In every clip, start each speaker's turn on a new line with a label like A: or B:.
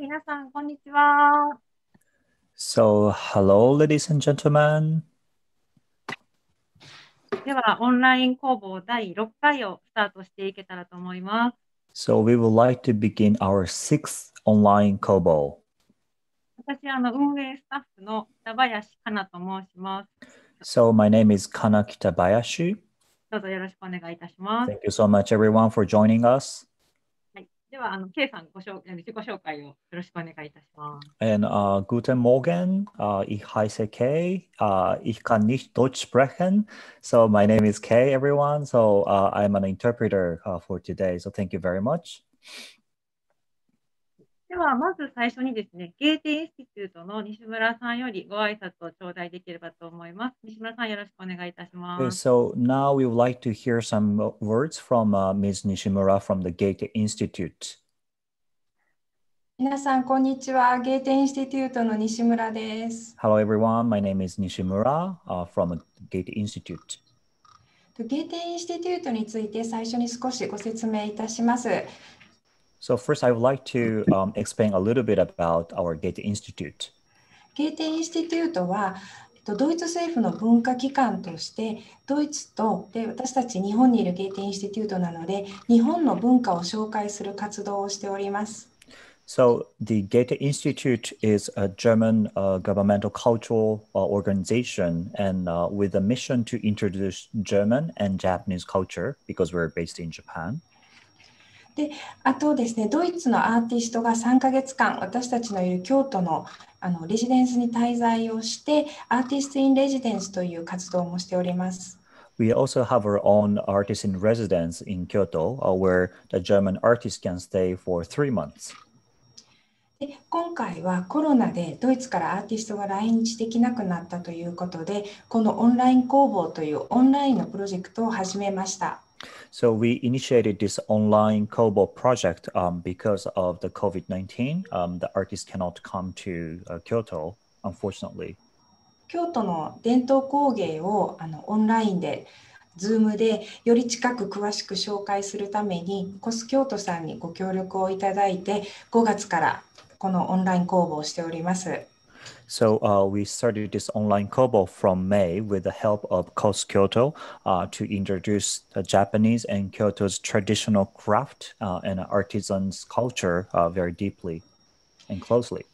A: 皆さん、こんにちは。
B: So, hello, ladies and gentlemen.
A: では、オンライン工房第6回をスタートしていけたらと思いま
B: す。So, we would like to begin our sixth online 工房。
A: 私、あの運営スタッフの北林かなと申しま
B: す。So, my name is Kana Kitabayashi.
A: どうぞよろしくお願いいたします。Thank
B: you so much, everyone, for joining us.
A: では、あの、K さんご紹介、自己紹介をよろしくお願いいたします。
B: And, uh, guten Morgen. Uh, ich heiße K. Uh, ich kann nicht Deutsch sprechen. So, my name is K, everyone. So, uh, I'm an interpreter uh, for today. So, thank you very much.
A: では、まず最初にですね、ゲーテインスティテュートの西村さんよりご挨拶を頂戴できればと思います。西村さん、よろしくお願いいたします。
B: o
C: k さん、こんにちは。ゲーテインスティテュートの西村です。
B: Hello, everyone. My name is 西村、uh, ゲーテインスティ
C: テュートについて最初に少しご説明いたします。
B: So first, I would like to um, explain a little bit about our Goethe Institute.
C: Goethe Institute はドイツ政府の文化機関としてドイツとで私たち日本にいるゲーテインスティテュートなので日本の文化を紹介する活動をしております。
B: So the Goethe Institute is a German uh, governmental cultural uh, organization and uh, with a mission to introduce German and Japanese culture because we're based in Japan.
C: であとですねドイツのアーティストが3ヶ月間私たちのいる京都のあのレジデンスに滞在をしてアーティスト・イン・レジデンスという活動もしております。
B: We also have our own artist in residence in Kyoto, where the German artist can stay for three months.
C: で今回はコロナでドイツからアーティストが来日できなくなったということでこのオンライン工房というオンラインのプロジェクトを始めました。
B: So we initiated this online Kobo project um, because of the COVID-19. Um, the artists cannot come to uh, Kyoto, unfortunately.
C: 京都の伝統工芸をあのオンラインで Zoom でより近く詳しく紹介するためにコス京都さんにご協力をいただいて5月からこのオンライン公募をしております。
B: So uh, we started this online Kobo from May with the help of Cos Kyoto uh, to introduce the Japanese and Kyoto's traditional craft uh, and artisans culture uh, very deeply and closely.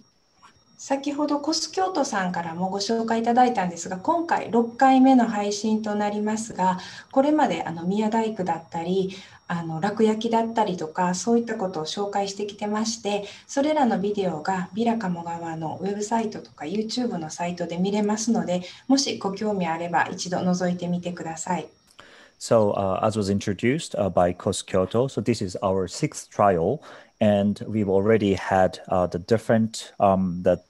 C: 先ほどコス京都さんからもご紹介いただいたんですが今回6回目の配信となりますがこれまであの宮大工だったりあの楽焼きだったりとかそういったことを紹介してきてましてそれらのビデオがビラ鴨川のウェブサイトとか YouTube のサイトで見れますのでもしご興味あれば一度覗いてみてください。
B: So, uh, as was introduced uh, by COS Kyoto, so this is our sixth trial and we've already had uh, the different um, the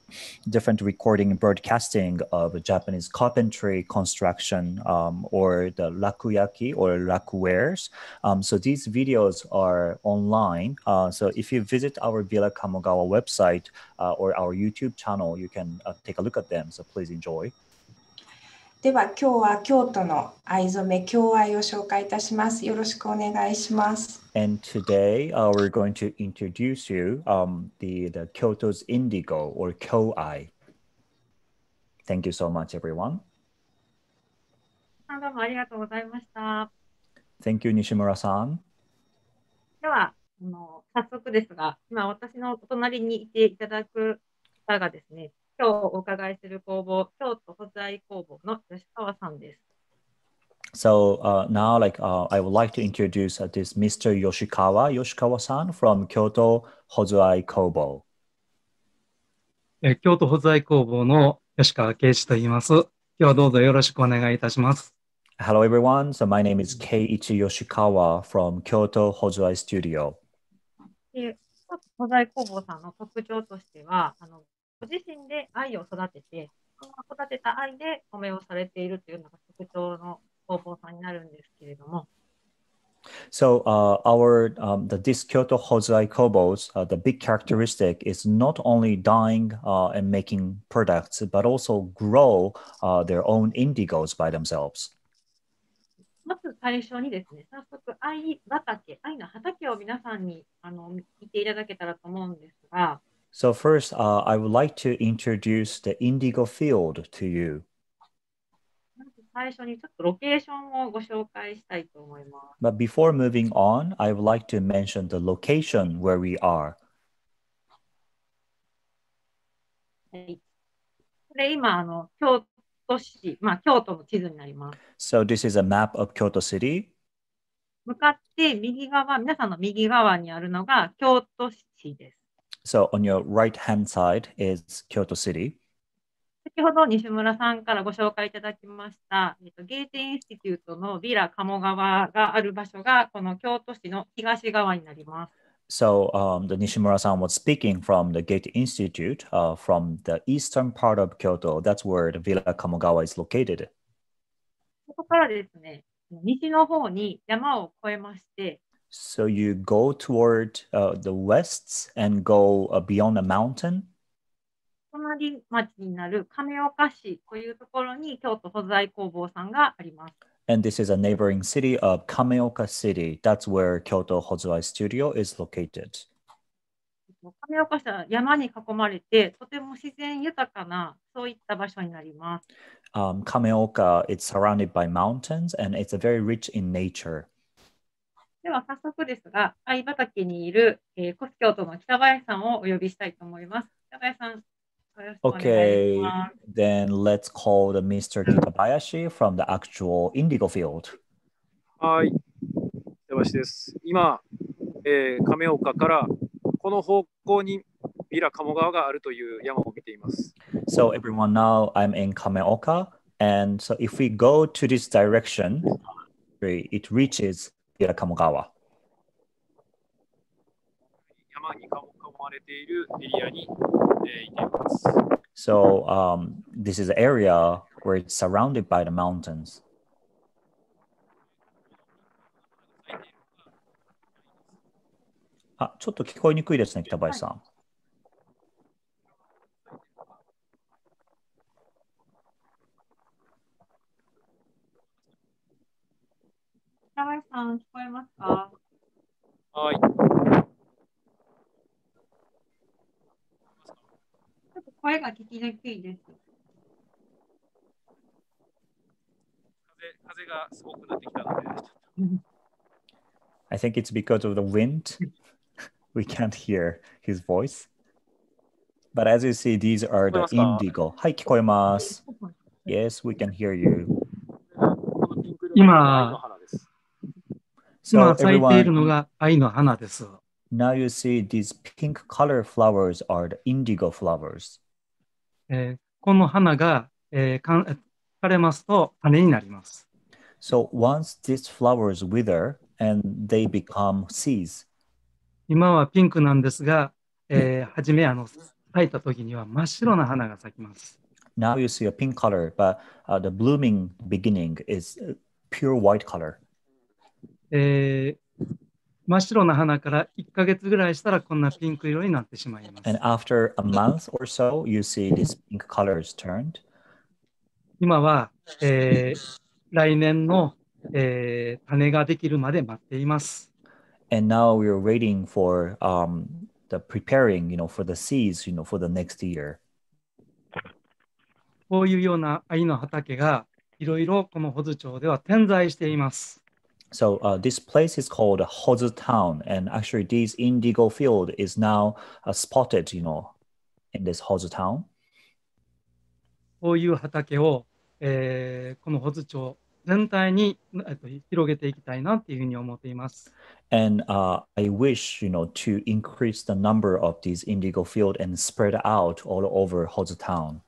B: different recording and broadcasting of Japanese carpentry construction um, or the lakuyaki or lakuwares. Um, so these videos are online. Uh, so if you visit our Villa Kamogawa website uh, or our YouTube channel, you can uh, take a look at them. So please enjoy.
C: では今日は京都の藍染め京藍を紹介いたします。よろしくお願いします。
B: And today、uh, we're going to introduce you、um, the the Kyoto's indigo or kyoai. Thank you so much, everyone.
A: どうもありがとうございました。
B: Thank you, 西村さん。
A: ではあの早速ですが、今私のお隣にいていただく方がですね。今日お伺いする工房、京都保在工房の吉川さんです。
B: So uh, now, like, uh, I would like to introduce uh, this Mr. Yoshikawa, Yoshikawa-san from Kyoto Hozuai Kobo.
D: 京都保在工房の吉川圭司と言います。今日はどうぞよろしくお願いいたします。
B: Hello everyone. So my name is Keiichi Yoshikawa from Kyoto Hozuai Studio.
A: 保在工房さんの特徴としては、あのご自身で愛を育てて、その育てた愛で米をされているというのが特徴の工房さんになるんですけれども。
B: So uh, our um, the this Kyoto Hosai Kobos, uh, the big characteristic is not only dyeing uh, and making products, but also grow their own indigos by themselves.
A: まず最初にですね、早速愛畑、愛の畑を皆さんにあの見ていただけたらと思うんですが。
B: So first, uh, I would like to introduce the indigo field to you.
A: 最初にちょっとロケーションをご紹介したいと思いま
B: す。But before moving on, I would like to mention the location where we are.
A: はい。これ今あの京都市、まあ京都の地図になりま
B: す。So this is a map of Kyoto city.
A: 向かって右側、皆さんの右側にあるのが京都市です。
B: So on your right hand side is Kyoto City.
A: 先ほど西村さんからご紹介いただきました、えっとゲーテインスティテュートのビラ鴨川がある場所がこの京都市の東側になりま
B: す。So um, the n i s h was speaking from the Gate Institute uh, from the eastern part of Kyoto. That's where the Villa Kamogawa is located.
A: ここからですね、西の方に山を越えまして、
B: So you go toward uh, the west and go uh, beyond a mountain?
A: 隣町になる亀岡市というところに京都素材工房さんがあります。
B: And this is a neighboring city of Kameoka City. That's where Kyoto Hozai Studio is located.
A: 亀岡市は山に囲まれて、とても自然豊かな、そういった場所になります。
B: Um, Kameoka, it's surrounded by mountains and it's very rich in nature.
A: では早速ですが、藍畑にいる、えー、コス京都の北林さんをお呼びしたいと思います。北林さん、Okay,
B: then let's call the Mr. Kitabayashi from the actual indigo field. はい、
D: 私です。今、えー、亀岡からこの方向にビラ鴨川があるという山を見ています。
B: So everyone now I'm in Kameoka and so if we go to this direction, it reaches era k a m o g a
A: 山に囲まれているエリアに、えー、いています。
B: So, um, this is an area where it's surrounded by the mountains. あ、ちょっと聞こえにくいですね、北林さん。I think it's because of the wind. We can't hear his voice. But as you see, these are the indigo. はい、聞こえます。Yes, we can hear you.
D: 今、今咲いているのが
B: 愛の花です。Now you see these pink color flowers are the indigo flowers.
D: えこの花が、えー、か枯れますと
B: 種になります。So once these flowers wither and they become seeds.
D: 今はピンクなんですが、えー、初めあの咲いた時には真っ白な花が咲きます。
B: Now you see a pink color, but、uh, the blooming beginning is pure white color.
D: えー、真っ白な花から1ヶ月ぐらいしたらこんなピンク色にな
B: ってしまいます。And after a month or so, you see these pink colors turned.
D: 今は、えー、来年の、えー、種がで
B: きるまで待っています。And now we are waiting for、um, the preparing, you know, for the seeds, you know, for the next year.
D: こういうような愛の畑がいろいろこの保津町では点在しています。
B: So uh, this place is called Hozu Town, and actually this indigo field is now uh, spotted, you know, in this Hozu Town.
D: こういう畑を、えー、この保津町全体に、えっと、広げていきたいなっていうふうに思っています。
B: And、uh, eh, eh, I wish, you know, to increase the number of these indigo field and spread out all over Hozu Town.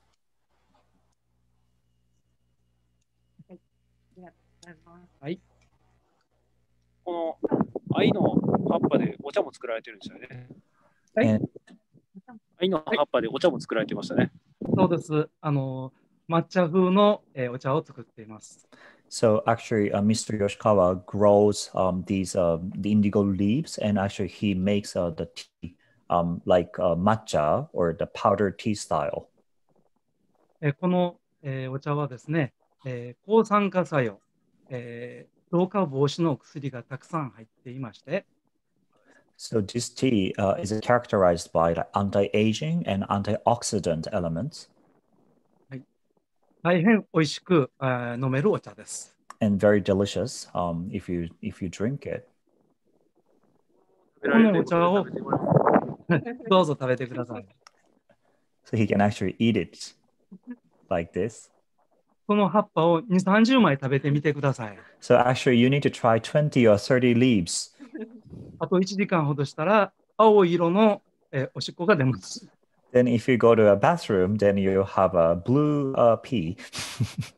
B: この藍の葉っぱでお茶も作られてるんですよね。はい。藍の葉っぱでお茶も作られてましたね。
D: そうです。あの、抹茶風の、えー、お茶を作っています。
B: So actually, uh, Mr. Yoshikawa grows um, these uh, the indigo leaves, and actually he makes uh, the tea um, like uh, matcha or the powder tea style.
D: えこの、えー、お茶はですね、えー、抗酸化作用、えー、老化防止の薬がたくさん入っていまして。
B: So this tea、uh, is characterized by l i e anti-aging and antioxidant elements.
D: はい。大変美味しく、uh, 飲めるお茶です。
B: And very delicious、um, if you if you drink it.
D: このお茶をどうぞ食べてください。
B: So he can actually eat it like this.
D: この葉っぱを2、30枚食べてみてください。
B: So actually, you need to try 20 or 30 leaves.
D: あと1時間ほどしたら、青色の、えー、
B: おしっこが出ます。Then if you go to a bathroom, then you'll have a blue、uh, pee. 失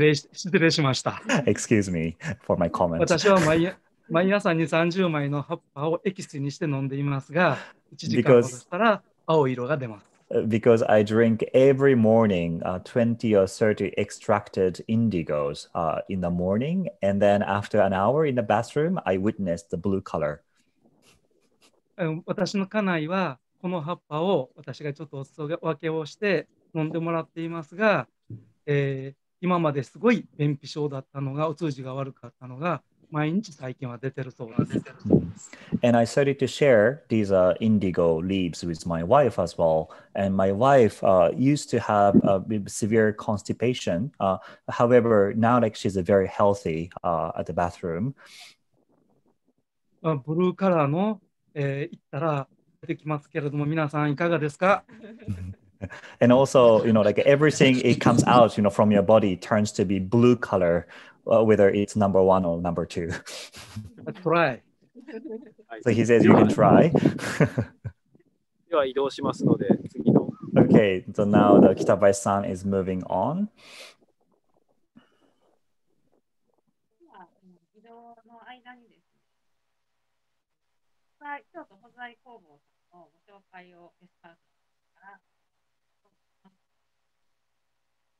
B: 礼し失礼しました。Excuse me for my comment. 私は毎
D: 毎朝に30枚の葉っぱをエキスにして飲んでいますが、
B: 1時間ほどし
D: たら青色が出ます。
B: because I drink every morning uh, 20 or 30 extracted indigos uh, in the morning. And then after an hour in the bathroom, I witnessed the blue color.
D: 私の家内はこの葉っぱを私がちょっとお裾分けをして飲んでもらっていますが、えー、今まですごい便秘症だったのがお通じが悪かったのが毎日最近は出てるそうで
B: す。And I started to share these uh, indigo leaves with my wife as well. And my wife uh, used to have u severe constipation. Uh, however, now like she's very healthy uh, at the bathroom.
D: ブルーカラーの、えー、行ったら出てきますけれども、皆さんいかがですか
B: and also you know like everything it comes out you know from your body turns to be blue color Uh, whether it's number one or number two.
D: try. so he says you can try.
A: Okay,
B: so now the Kitabayashi-san is moving on.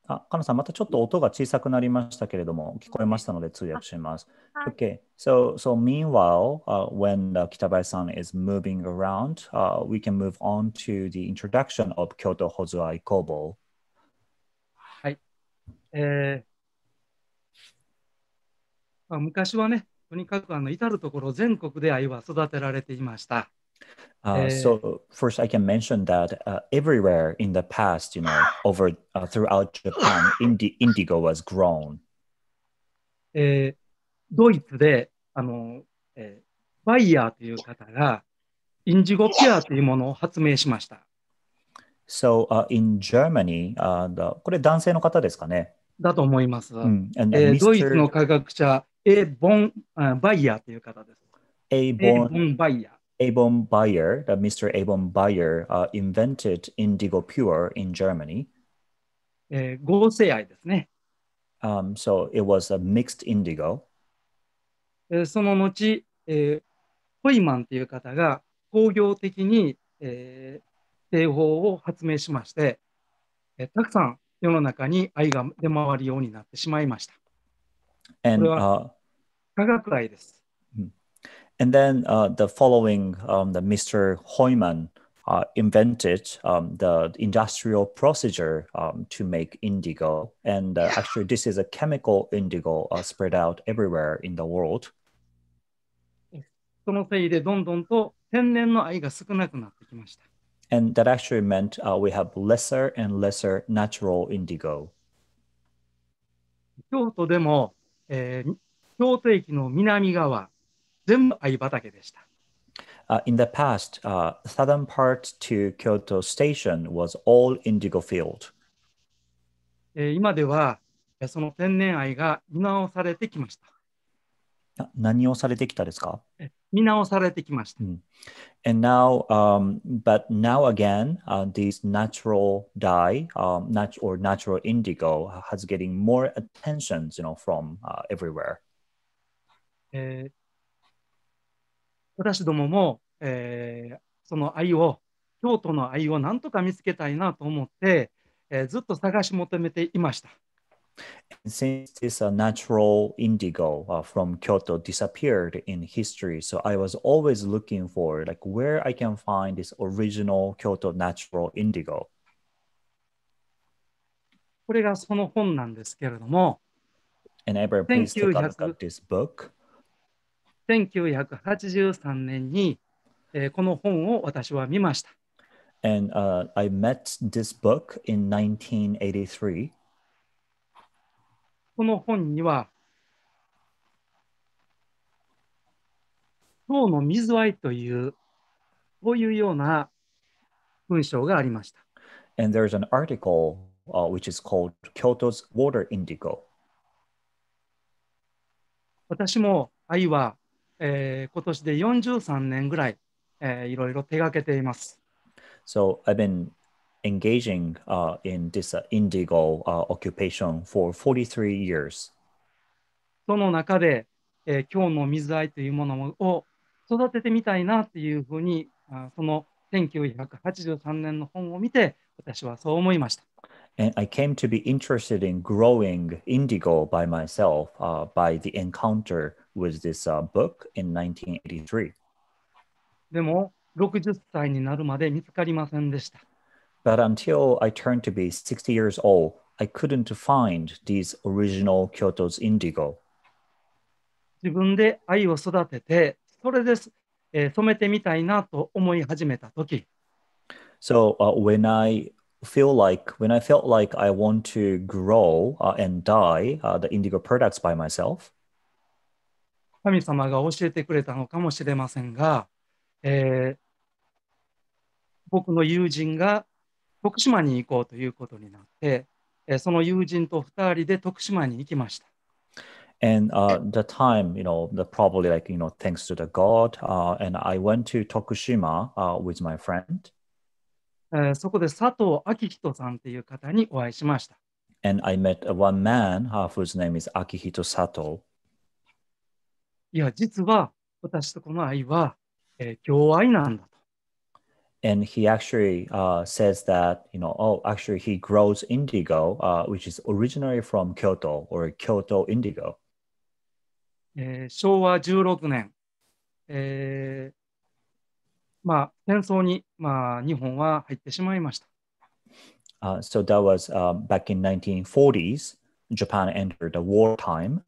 B: あ、カナさん、またちょっと音が小さくなりましたけれども、聞こえましたので通訳します。Okay, so, so meanwhile, uh, when t h Kitabai-san is moving around, uh, we can move on to the introduction of Kyoto Hozuai Kobo.
D: はい。えー、まあ、昔はね、とにかくあの至るところ全国で愛は育てられていました。
A: Uh, so
B: first, I can mention that uh, everywhere in the past, you know, over uh, throughout Japan, indi indigo was grown.
D: えー、ドイツ
B: であの、えー、バイヤーという方がインジゴピアというものを発明しました。So、uh, in Germany,、uh, the, これ男性の方ですかねだと思います。うんえー、ドイツの科学者、エーボン・バイヤーという方です。エーボン・ボンバイヤー。Avon Bayer, that Mr. Avon Bayer uh, invented indigo pure in Germany. えー、合成愛ですね。Um, so it was a mixed indigo.
D: えー、その後、えー、ホイマンという方が工業的に、えー、製法を発明しまして、えー、たくさん世の中に愛が出回るようになってしまいました。
B: And, これは
D: 科学愛です。Uh,
B: And then uh, the following, um, the Mr. Hoyman uh, invented um, the industrial procedure um, to make indigo. And uh, yeah. actually, this is a chemical indigo uh, spread out everywhere in the world.
D: And
B: that actually meant uh, we have lesser and lesser natural indigo.
D: 京都でも、えー、京都駅の南側全部藍畑でした。
B: Uh, in the past, uh, southern part to Kyoto Station was all indigo field.
D: 今ではその天然愛が見直されてきまし
B: た。何をされてきたですか見直されてきました。Mm. And now, um, but now again,、uh, this natural dye、um, nat or natural indigo has getting more attention you know, from、uh, everywhere.
D: えー私どもも、えー、その愛を、京都の愛をなんとか見つけたいなと思って、えー、ずっと探し求めて
B: いました。Since this uh, natural indigo uh, from Kyoto disappeared in history, so I was always looking for like where I can find this original Kyoto natural indigo.
D: これがその本なんですけれども、
B: And Ever, please take a look at this book.
D: 1983年に、えー、この本を私は見
B: ました。And、uh, I met this book in 1983.
D: この本には、党の水合いという、こういうような
B: 文章がありました。And there's an article、uh, which is called Kyoto's Water Indigo.
D: 私も愛はえー、今年で43年ぐらい、えー、いろいろ手がけていま
B: す。So I've been engaging、uh, in this indigo、uh, occupation for 43 years.
D: その中で、えー、今日の水愛というものを育ててみたいなっていうふうに、あその1983年の本を見て、
B: 私はそう思いました。And I came to be interested in growing indigo by myself、uh, by the encounter with this uh, book in 1983. But until I turned to be 60 years old, I couldn't find these original Kyoto's indigo. So uh, when I feel like when I felt like I want to grow uh, and dye uh, the indigo products by myself.
D: 神様が教えてくれたのかもしれませんが、えー、僕の友人が徳島に行こうということになって、えー、その友人と2人で徳島に行きました。
B: And uh, the time, you know, the probably like, you know, thanks to the God, uh, and I went to Tokushima uh, with my friend.
D: そこで佐藤昭人さんという方においしました。
B: And I met one man、uh, whose name is Akihito Sato.
D: いや、実は私とこの愛は、えー、共愛なんだと。
B: And he actually uh, says that, you know, oh, actually he grows indigo, uh, which is originally from Kyoto or Kyoto indigo.
D: えー、昭和16年、えーまあ、戦争に、まあ、日本は入ってしまいました。
B: Uh, so that was、uh, back in 1940s, Japan entered the wartime.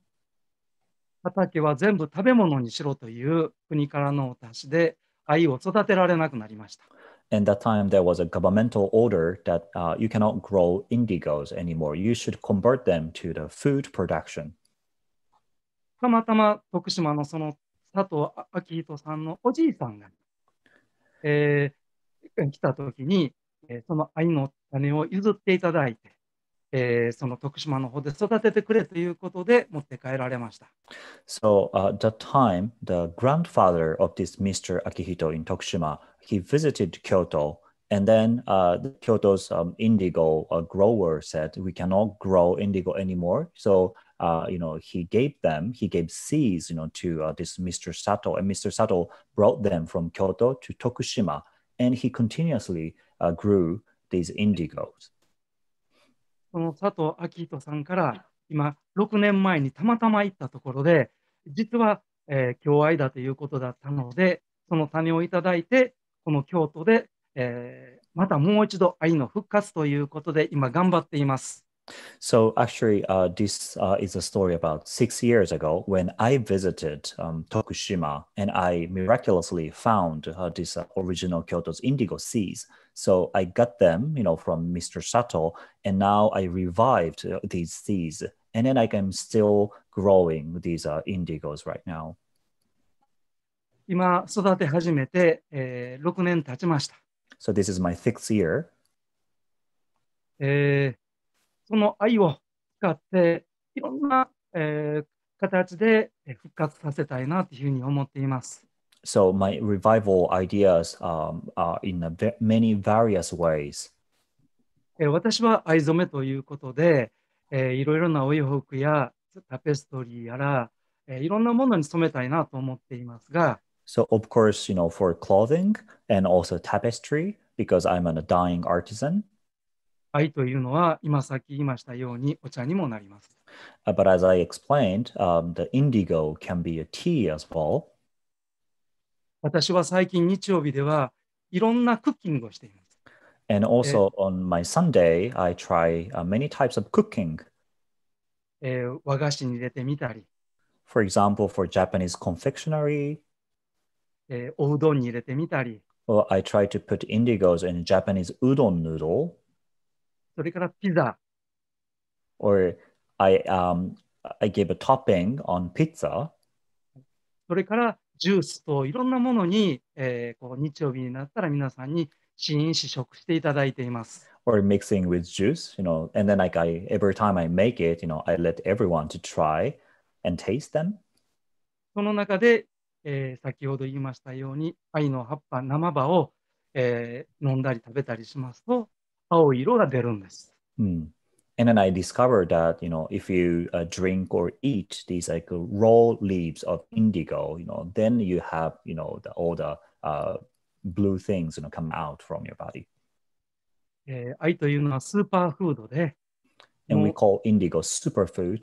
D: 畑は全部食べ物にしろという国からのお達しで愛を育てられなくなりました。
B: In that time, there was a governmental order that、uh, you cannot grow indigos anymore. You should convert them to the food production.
D: たまたま徳島のその佐藤昭人さんのおじいさんが、えー、来た時に、えー、その愛の種を譲っていただいて、えー、その徳島の方で育ててくれということで持って帰られました。
B: So、uh, that time, the grandfather of this Mr. Akihito in Tokushima, he visited Kyoto. And then uh, Kyoto's um, indigo uh, grower said, "We cannot grow indigo anymore." So uh, you know, he gave them, he gave seeds, you know, to uh, this Mr. Sato, and Mr. Sato brought them from Kyoto to Tokushima, and he continuously uh, grew these indigos.
D: その佐藤昭人さんから今、6年前にたまたま行ったところで、実は、えー、共愛だということだったので、その種をいただいて、この京都で、えー、またもう一度愛の復活ということで、今頑張っています。
B: So actually, uh, this uh, is a story about six years ago when I visited um, Tokushima and I miraculously found uh, this uh, original Kyoto's indigo seeds. So I got them, you know, from Mr. Sato, and now I revived uh, these seeds, and then I am still growing these uh, indigos right now.
D: 今育て始めて、えー、6年経ちました。
B: So eh, this is my sixth year.
D: えー eh, その愛を使って、いろんな、えー、形で復活させたいなというふうに思っています。
B: So my revival ideas、um, are in a v- many various ways.
D: 私は藍染めということで、えー、いろいろなお洋服やタペストリーやら、えー、いろんなものに染めたいなと思っていま
B: すが。So of course, you know, for clothing and also tapestry, because I'm a dying artisan.
D: 愛というのは今さっき言いましたようにお茶にもなります。
B: but as I explained,、um, the indigo can be a tea as well.
D: 私は最近日曜日ではいろんなクッキングをしています。
B: And also、on my Sunday, I try、many types of cooking.
D: えー、和菓子に入れてみたり。
B: For example, for Japanese confectionery.
D: えー、おうどんに入れてみたり。
B: Or I try to put indigos in Japanese udon noodle.
D: それからピザ。
B: Or I, um, I gave a topping on pizza.
D: それからジュースといろんなものに、えー、こう日曜日になったら皆さんに試飲試食していただいています。
B: Or mixing with juice, you know, and then like I, every time I make it, you know, I let everyone to try and taste them.
D: その中で、えー、先ほど言いましたように、愛の葉っぱ、生葉を、えー、飲んだり食べたりしますと、青い色が出るんです。
B: うん。And then I discovered that, you know, if you uh, drink or eat these like raw leaves of indigo, you know, then you have, you know, the, all the uh, blue things, you know, come out from your body. えー、愛というのはスーパーフードで。And we call indigo superfood.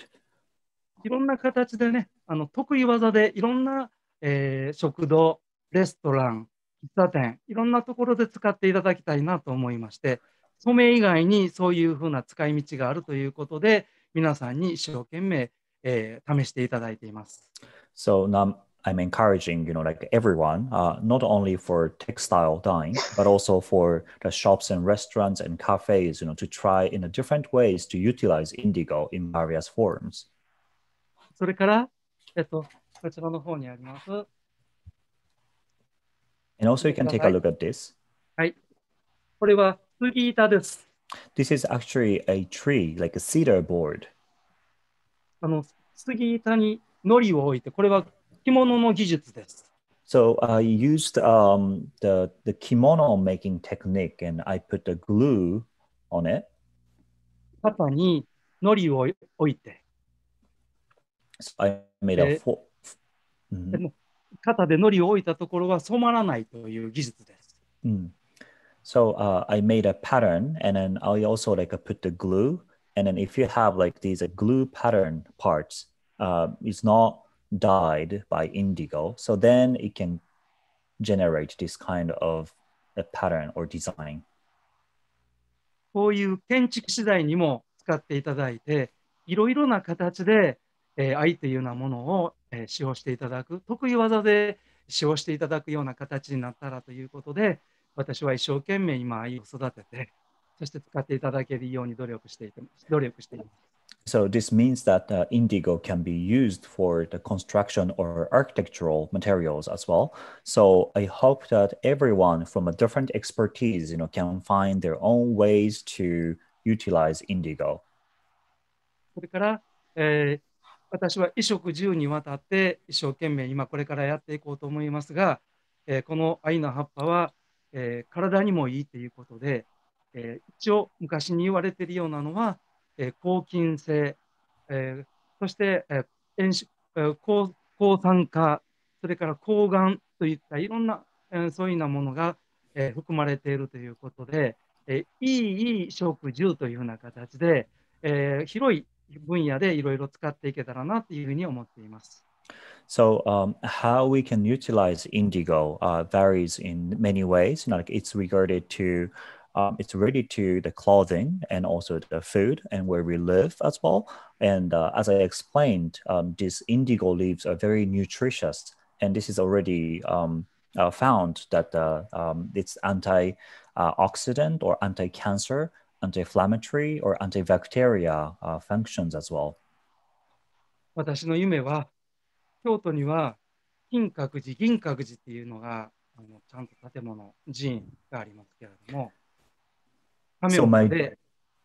D: いろんな形でね、あの得意技でいろんな、えー、食堂、レストラン、喫茶店、いろんなところで使っていただきたいなと思いまして。染め以外にそういうふうな使い道があるということで、皆さんに一生懸命、えー、試していただいています。
B: So now I'm encouraging, you know, like everyone, uh, not only for textile dyeing, but also for the shops and restaurants and cafes, you know, to try in a different ways to utilize indigo in various forms.
D: それから、えっと、こちらの方にあります。
B: And also you can take a look at this.
D: はい。これは杉板です。
B: This is actually a tree, like a cedar board.
D: あの杉板に糊を置いて、これは着物の技術です。
B: So I used um, the, the kimono making technique and I put the glue on it. 肩に
D: 糊を置いて。
B: So I made a fork.
D: 肩で糊を置いたところは染まらないという技術です。う
B: ん So uh, I made a pattern and then I also like uh, put the glue. And then if you have like these uh, glue pattern parts, uh, it's not dyed by indigo. So then it can generate this kind of a pattern or design.
D: こういう建築資材にも使っていただいて、いろいろな形で、えー、愛というようなものを、えー、使用していただく、得意技で使用していただくような形になったらということで、私は一生懸命今愛を育てて、そして使っていただけるように努力していて努力しています。
B: So, this means that、uh, indigo can be used for the construction or architectural materials as well. So, I hope that everyone from a different expertise you know, can find their own ways to utilize indigo.
D: それから、えー、私は衣食自由にわたって一生懸命今これからやっていこうと思いますが、えー、この愛の葉っぱはえー、体にもいいということで、えー、一応昔に言われているようなのは、え抗菌性、えそして、えー、抗抗酸化、それから抗がんといったいろんな、えそういうようなものが、え含まれているということで、えいいい食住というような形で、え広い分野でいろいろ使っていけたらなというふうに思っています。
B: So um, how we can utilize Indigo uh, varies in many ways. You know, like it's regarded to, um, it's related to the clothing and also the food and where we live as well. And uh, as I explained, um, these indigo leaves are very nutritious, and this is already um, uh, found that uh, um, it's antioxidant uh, or anti-cancer, anti-inflammatory or antibacterial uh, functions as well.
D: 私の夢は京都には金閣寺、銀閣寺っていうのが、あのちゃんと建物、寺院がありますけれども、
A: 神岡で、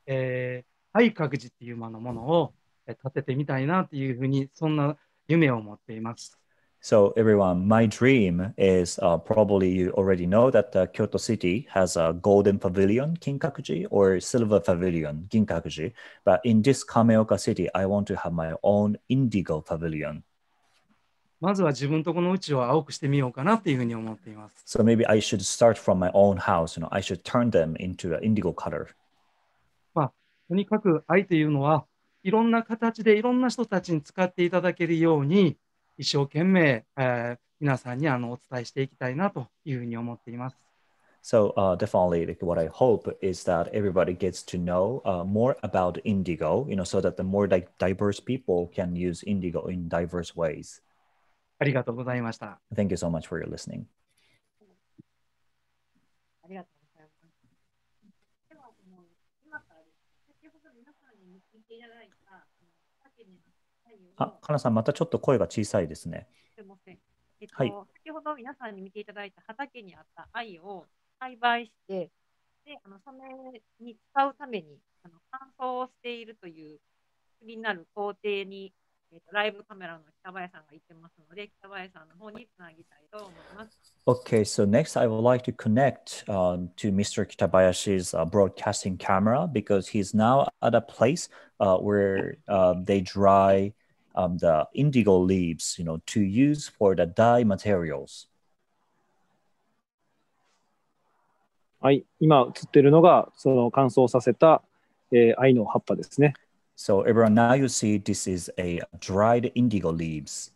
D: えー、愛閣寺っていうものを建ててみたいなっていうふうに、そんな夢を持っています。
B: So, everyone, my dream is uh, probably you already know that uh, Kyoto City has a golden pavilion, Kinkakuji, or silver pavilion, Ginkakuji. But in this Kameoka City, I want to have my own indigo pavilion.
D: まずは自分とこのうちを青くしてみようかなっていうふうに思っています。
B: So maybe I should start from my own house. You know, I should turn them into an indigo color.
D: まあ、とにかく愛というのは、いろんな形でいろんな人たちに使っていただけるように、一生懸命、えー、皆さんにあのお伝えしていきたいなというふうに思っています。
B: So uh, definitely, like, what I hope is that everybody gets to know uh, more about indigo, you know, so that the more di diverse people can use indigo in diverse ways. ありが
D: とうございました。
B: Thank you so much for your listening.
A: ありがとうございます。では、今から先
B: ほど皆さんに聞いていただいた、あ、かなさん、またちょっと声が小さいですね。
A: すみません。えっと、はい、先ほど皆さんに見ていただいた畑にあった藍を栽培して、で、あのそれに使うためにあの乾燥をしているという気になる工程にえー、とライブカメラの北林さんが言ってますので、北林さんの方につなぎた
B: いと思います。Okay, so next I would like to connect um, to Mr. Kitabayashi's uh, broadcasting camera because he's now at a place uh, where uh, they dry um, the indigo leaves, you know, to use for the dye materials. はい、今映ってるのがその乾
D: 燥させた、えー、藍の葉っぱですね。
B: So everyone, now you see this is a dried indigo leaves.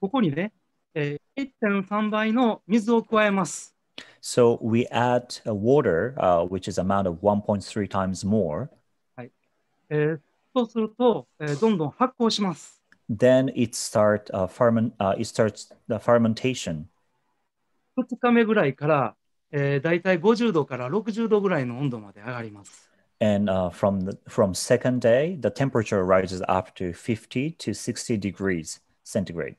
D: ここにね、えー、1.3倍の
B: 水を加えます。So we add water,、uh, which is amount of 1.3 times more.
D: はい。えー、そうすると、えー、どんどん発酵します。
B: Then it start、uh, ferment,、uh, it starts the fermentation.
D: 2日目ぐらいから、えー、だいたい50度から60度ぐらいの温度まで上がります。
B: And uh, from the, from second day, the temperature rises up to 50 to 60 degrees centigrade.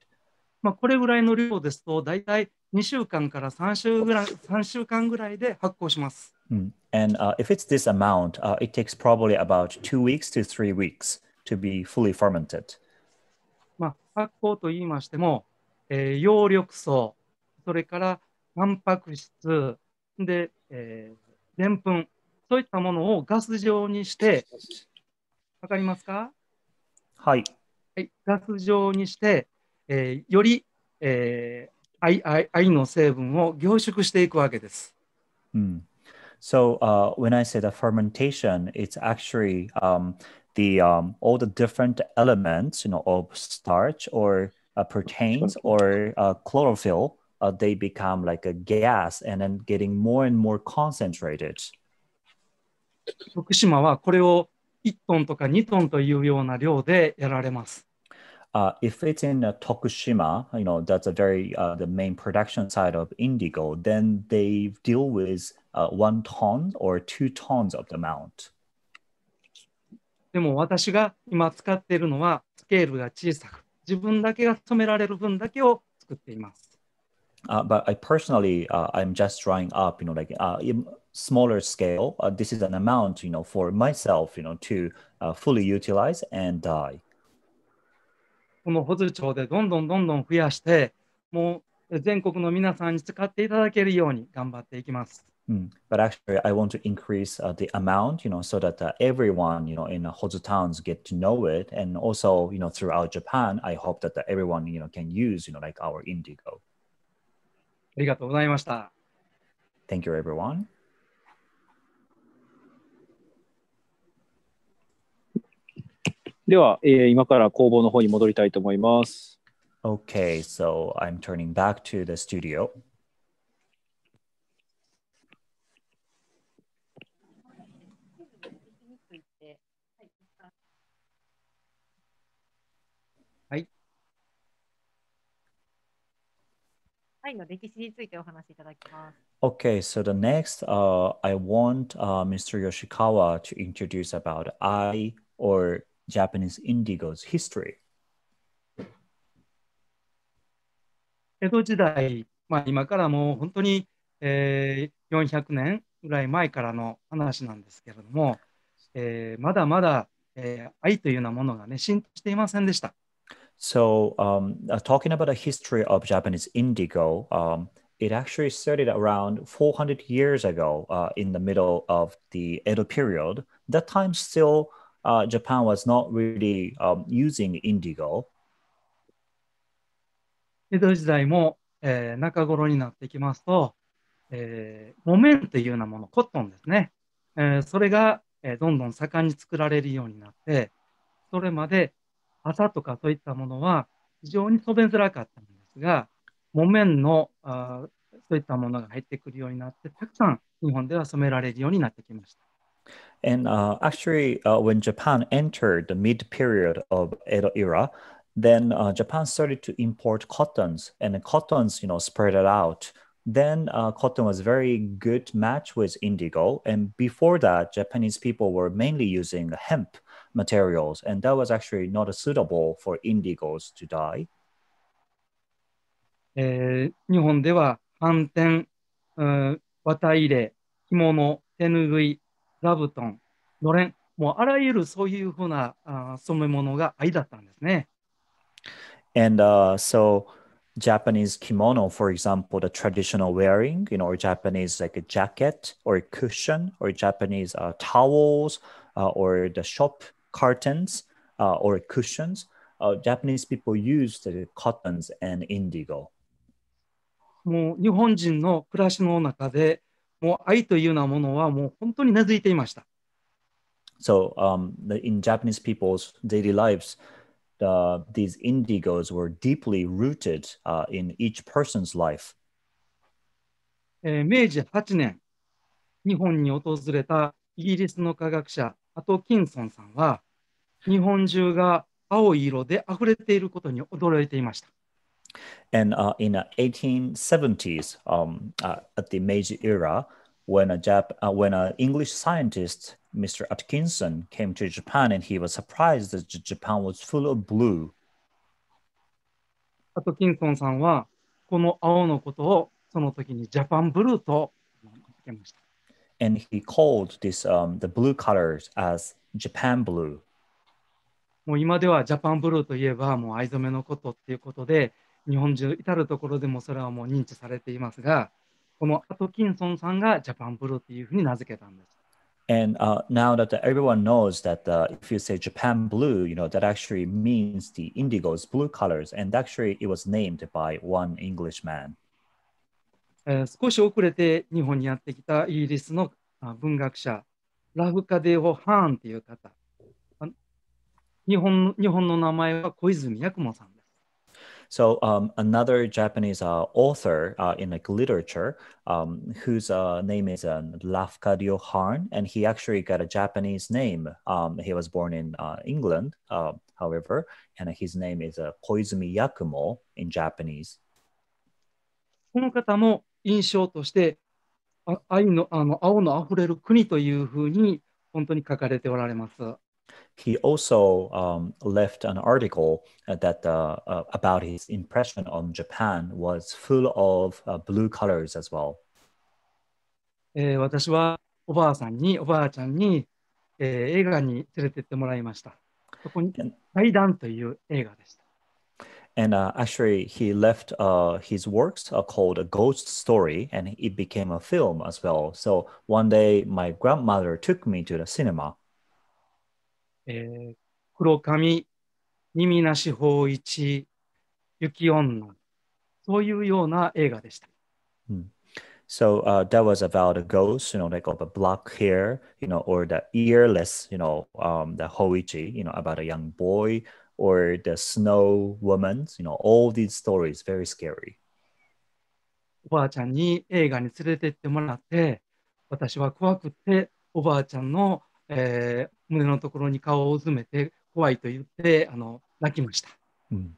D: まあこれぐらいの量ですと、大体2週間から3週ぐらい3週間ぐらいで発酵します。
B: Mm. And、uh, if it's this amount, uh, it takes probably about two weeks to three weeks to be fully fermented.
D: まあ発酵と言いましても、えー、葉緑素、それからタンパク質、で、えー、でんぷん。そういったものをガス状にして、わかりますかはい。はい、ガス状にして、えー、より、えー、愛愛の成分を凝縮していくわけです。
B: うん。So uh, when I say the fermentation, it's actually um, the um, all the different elements, you know, of starch or uh, proteins or uh, chlorophyll, uh, they become like a gas and then getting more and more concentrated.
D: 徳島はこれを1トンとか2トンというような量でやられます。
B: Uh, if it's in uh, Tokushima, you know, that's a very uh, the main production site of indigo, then they deal with uh, one ton or two tons of the amount.
D: でも私が今使っているのはスケールが小さく、自分だけが染められる分だけを作っています。
B: Uh, but I personally, uh, I'm just drawing up, you know, like uh, smaller scale, uh, this is an amount, you know, for myself, you know, to uh, fully utilize and die. この保津町
D: でどんどんどんどん増やして、もう全国の皆さんに使っていただけるように頑張っていきます。
B: Mm. I want to increase uh, the amount, you know, so that uh, everyone, you know, in Hozu towns get to know it, and also, you know, throughout Japan, I hope that uh, everyone, you know, can use, you know, like our indigo.
D: ありがとうございました。
B: Thank you, everyone. では、えー、今から工房の方に戻りたいと思います。Okay, so I'm turning back to the studio. Okay, so the next, uh, I want uh, Mr. Yoshikawa to introduce about I or Japanese indigo's history?
D: 江戸時代、まあ、今からもう本当に、えー、400年ぐらい前からの話なんですけれども、えー、まだまだ、えー、愛というようなものが、ね、浸透していませんでした。
B: So, um, talking about a history of Japanese indigo, um, it actually started around 400 years ago uh, in the middle of the Edo period. That time, still uh, Japan was not really um, using indigo.
D: 江戸時代も、えー、中頃になってきますと、えー、木綿というようなもの、コットンですね。えー、それが、えー、どんどん盛んに作られるようになって、それまで麻とかそういったものは非常に染めづらかったんですが、木綿のあそういったものが入ってくるようになって、たくさん日本では染められるようになってきました。
B: And uh, actually, uh, when Japan entered the mid period of Edo era, then uh, Japan started to import cottons, and the cottons, you know, spread it out. Then uh, cotton was very good match with indigo, and before that, Japanese people were mainly using hemp materials, and that was actually not suitable for indigos to dye.
D: えー、日本では反転、うん、綿入れ、着物、手ぬぐい、ラブトン、のれん、もうあらゆるそういうふうなあ染め物が愛だったんです
B: ね。And、uh, so Japanese kimono, for example, the traditional wearing, you know, or Japanese like a jacket or a cushion or Japanese uh, towels uh, or the shop curtains uh, or cushions, uh, Japanese people use the cottons and indigo.
D: もう日本人の暮らしの中でもう愛というようなものはもう本当に根付いていました。
B: So, um, the, in Japanese people's daily lives, uh, these indigos were deeply rooted uh, in each person's life.
D: えー、明治8年、日本に訪れたイギリスの科学者、アトキンソンさんは、日本中が青い色で溢れていることに驚いてい
B: ました。And uh, in the 1870s, um, uh, at the Meiji era, when a Jap- uh, when an English scientist, Mr. Atkinson, came to Japan, and he was surprised that Japan was full of blue.
D: アトキンソンさんはこの青のことをその時にジャパンブルーと名付けました。
B: And he called this、um, the blue colors as Japan blue.
D: 日本中至る所でもそれはもう認知されていますが、このアトキンソンさんがジャパンプロというふうに名付けたんです。
B: And uh, now that everyone knows that uh, if you say Japan blue, you know, that actually means the indigo's blue colors. And actually, it was named by one Englishman.
D: 少し遅れて日本にやってきたイギリスの文学者、ラフカデオ・ハーンという方。日本日本の名前は小泉八雲さん
B: So um, another Japanese uh, author uh, in like literature, um, whose uh, name is uh, Lafcadio Harn, and he actually got a Japanese name. Um, he was born in uh, England, uh, however, and his name is uh, Koizumi Yakumo in Japanese.
D: この方も印象として愛のあの青のあふれる国というふうに本当に書かれておられま
B: す。he also um, left an article that uh, uh, about his impression on Japan was full of uh, blue colors as well.
D: えー、私はおばあさんにおばあちゃんに、えー、映画に連れてってもらいました。そこに対談という映画でした。
B: And eh, uh, actually, he left uh, his works uh, called A Ghost Story, and it became a film as well. So one day, my grandmother took me to the cinema.
D: えー、黒髪、耳なし法一、雪女、そういうような映画でした。う
B: ん So uh, that was about a ghost, you know, like of a black hair, you know, or the earless, you know, um, the Hoichi, you know, about a young boy, or the snow woman, you know, all these stories, very scary.
D: おばあちゃんに映画に連れて行ってもらって、私は怖くて、おばあちゃんの、えー、胸のところに顔をうずめて怖いと言ってあの泣きました。Mm.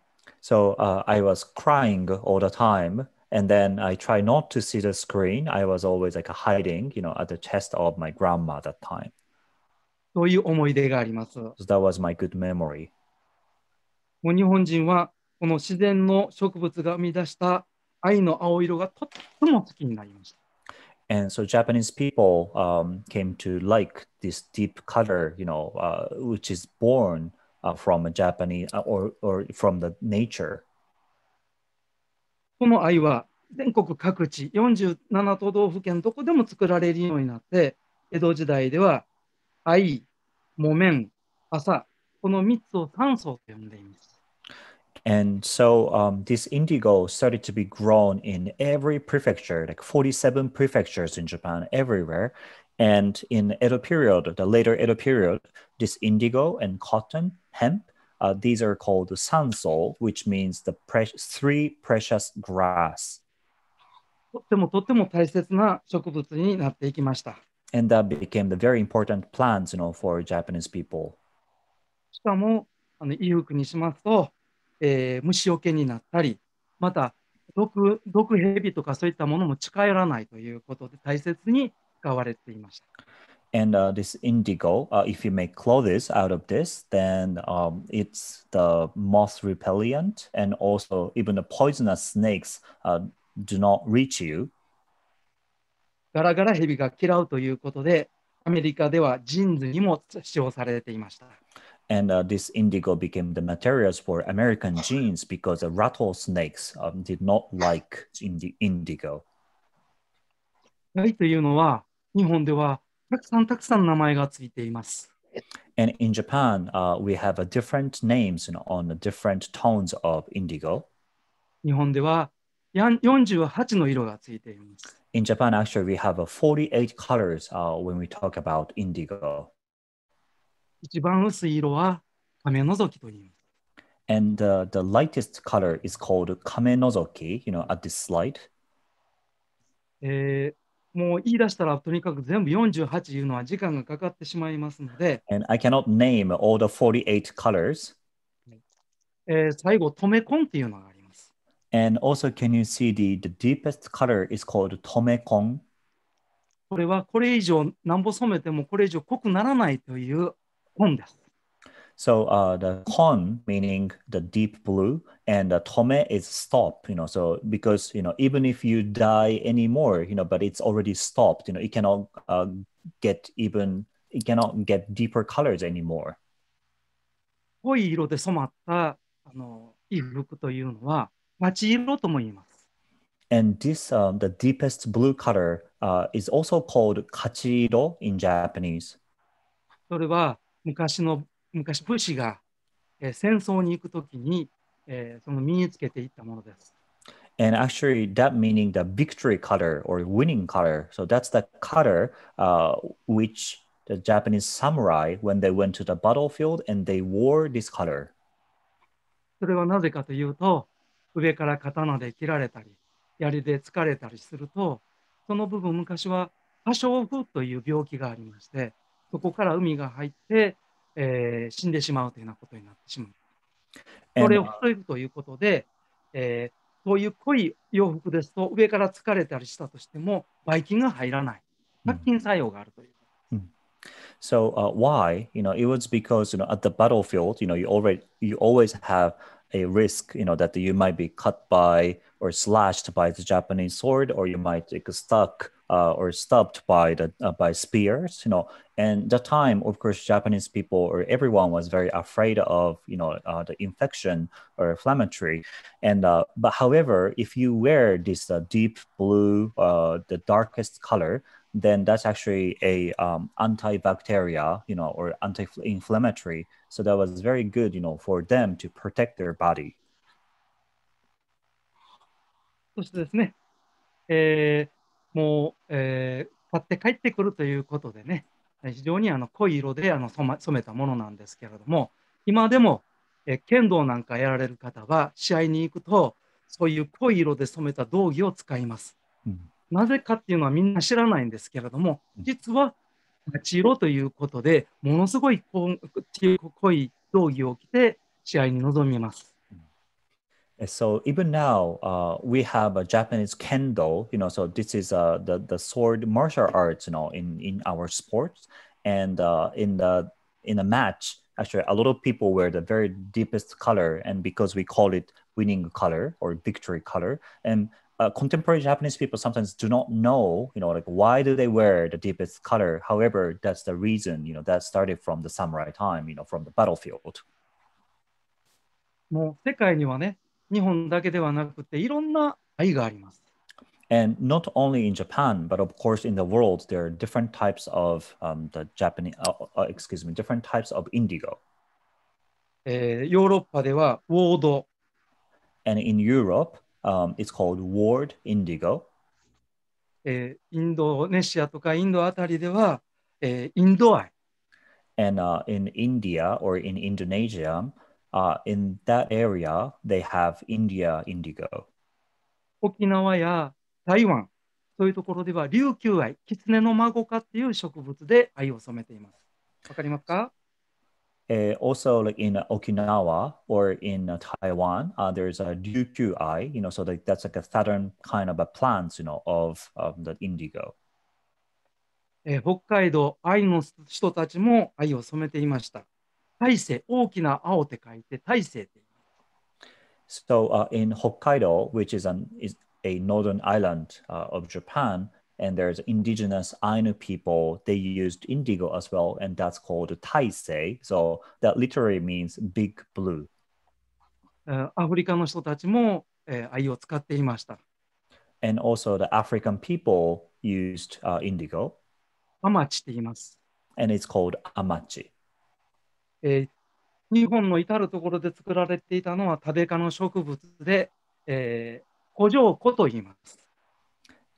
B: So uh, I was crying all the time. And then I tried not to see the screen. I was always like hiding, you know, at the chest of my grandma that time.
D: そういう思い出
B: があります。So、that was my good memory.
D: もう日本人はこの自然の植物が生み出した愛の青色がとっても好きになりました。
B: and so Japanese people um, came to like this deep color, you know, uh, which is born uh, from a Japanese uh, or or from the nature.
D: この藍は全国各地47都道府県どこでも作られるようになって江戸時代では藍、木綿、麻この3つを三層と呼んでいます。
B: And so um, this indigo started to be grown in every prefecture, like 47 prefectures in Japan, everywhere. And in Edo period, the later Edo period, this indigo and cotton, hemp, uh, these are called sanso, which means the pre three precious grass. And that became the very important plants, you know, for Japanese people.
D: しかもあの衣服にしますと、えー、虫除けになったり、また毒毒蛇とかそういったものも近寄らないということで大切に使われていました。
B: And uh, this indigo, uh, if you make clothes out of this, then um, it's the moth repellent, and also even the poisonous snakes uh, do not reach you.
D: ガラガラヘビが嫌うということで、アメリカではジンズにも使用されていました。
B: and uh, this indigo became the materials for American jeans because the rattlesnakes um, did not like indi indigo.
D: 貝というのは日本ではたくさんたくさん名前がついています。
B: And in Japan, uh, we have a different names on the different tones of indigo.
D: 日本では48の色がついています。
B: In Japan, actually, we have 48 colors uh, when we talk about indigo.
D: 一番薄い色は亀のぞきと言います。
B: And the, the lightest color is called k a m e n you know, at this slide.
D: えー、もう言い出したらとにかく全部48いうのは時間がかかってしまいますの
B: で。And I cannot name all the 48 colors.
D: えー、最後、止めコンっていうの
B: があります。And also, can you see the, the deepest color is called トメコン
D: これはこれ以上なぼ染めてもこれ以上濃くならないという
B: 本です。So uh, the kon meaning the deep blue, and ト h tome is stop. You know, so because you know, even if you die anymore, you know, but it's already stopped. You know, it cannot uh, get even it cannot get deeper colors anymore.
D: 濃い色で染まったあの衣服というの
B: は町色とも言います。And this、u the deepest blue color、uh, is also called k a c h i in Japanese.
D: それは昔の昔武士が、えー、戦争に行くときに、えー、その身につけていったものです。
B: And actually, that meaning the victory color or winning color. So that's the color uh, which the Japanese samurai, when they went to the battlefield, and they wore this color.
D: それはなぜかというと、上から刀で切られたり、槍で突れたりすると、その部分、昔は破傷風という病気がありまして、そこから海が入って、えー、死んでしまうというようなことになってしまう。それを防ぐということで、えー、そういう濃い洋服ですと、上から疲れたりしたとしても、ばい菌が入らない。殺菌作用があるという。Mm.
B: So uh, why? You know, it was because you know at the battlefield, you know, you already you always have a risk, you know, that you might be cut by or slashed by the Japanese sword, or you might get stuck uh, or stopped by the uh, by spears. You know, and the time, of course, Japanese people or everyone was very afraid of you know uh, the infection or inflammatory. And uh, but however, if you wear this uh, deep blue, uh, the darkest color, then that's actually a um, antibacteria, you know, or anti-inflammatory. So that was very good, you know, for them to protect their body.
D: そしてですね、えー、もう、えー、買って帰ってくるということでね、非常にあの濃い色であの染,、ま、染めたものなんですけれども、今でも、えー、剣道なんかやられる方は、試合に行くと、そういう濃い色で染めた道着を使います。うん、なぜかっていうのはみんな知らないんですけれども、実は、立ち色ということで、ものすごい濃い道着を着て試合に臨みます。
B: so even now, uh, we have a Japanese kendo. You know, so this is uh, the the sword martial arts. You know, in in our sports and uh, in the in a match, actually, a lot of people wear the very deepest color, and because we call it winning color or victory color, and uh, contemporary Japanese people sometimes do not know, you know, like why do they wear the deepest color? However, that's the reason, you know, that started from the samurai time, you know, from the battlefield.
D: もう世界にはね、日本
B: だけではなくていろんな愛があります。And not only in Japan, but of course in the world, there are different types of um, the Japanese, uh, excuse me, different types of indigo.
D: えー、ヨーロッパではウォード。
B: And in Europe, um, it's called ward indigo.
D: えー、インドネシアとかインドあたりでは、えー、インドアイ。
B: And、uh, in India or in Indonesia, uh, in that area, they have India indigo.
D: 沖縄や台湾、そういうところでは琉球愛、キツネの孫かっていう植物で愛を染めています。わかりますか
B: Uh, also, like in Okinawa or in Taiwan, uh, there's a 琉球愛、y o u know, so like, that's like a southern kind of a plant, you know, of um, the indigo.
D: え北海道愛の人たちも愛を染めていました。大勢、大きな青って書いて大勢って。
B: So、uh, in Hokkaido, which is, an, is a northern island uh, of Japan, and there's indigenous Ainu people, they used indigo as well, and that's called Taisei. So that literally means big blue. Uh, and also the African people used、uh, indigo. And it's called amachi.
D: えー、日本の至る所で作られていたのはタデ科の植物で、えー、古城庫と言います。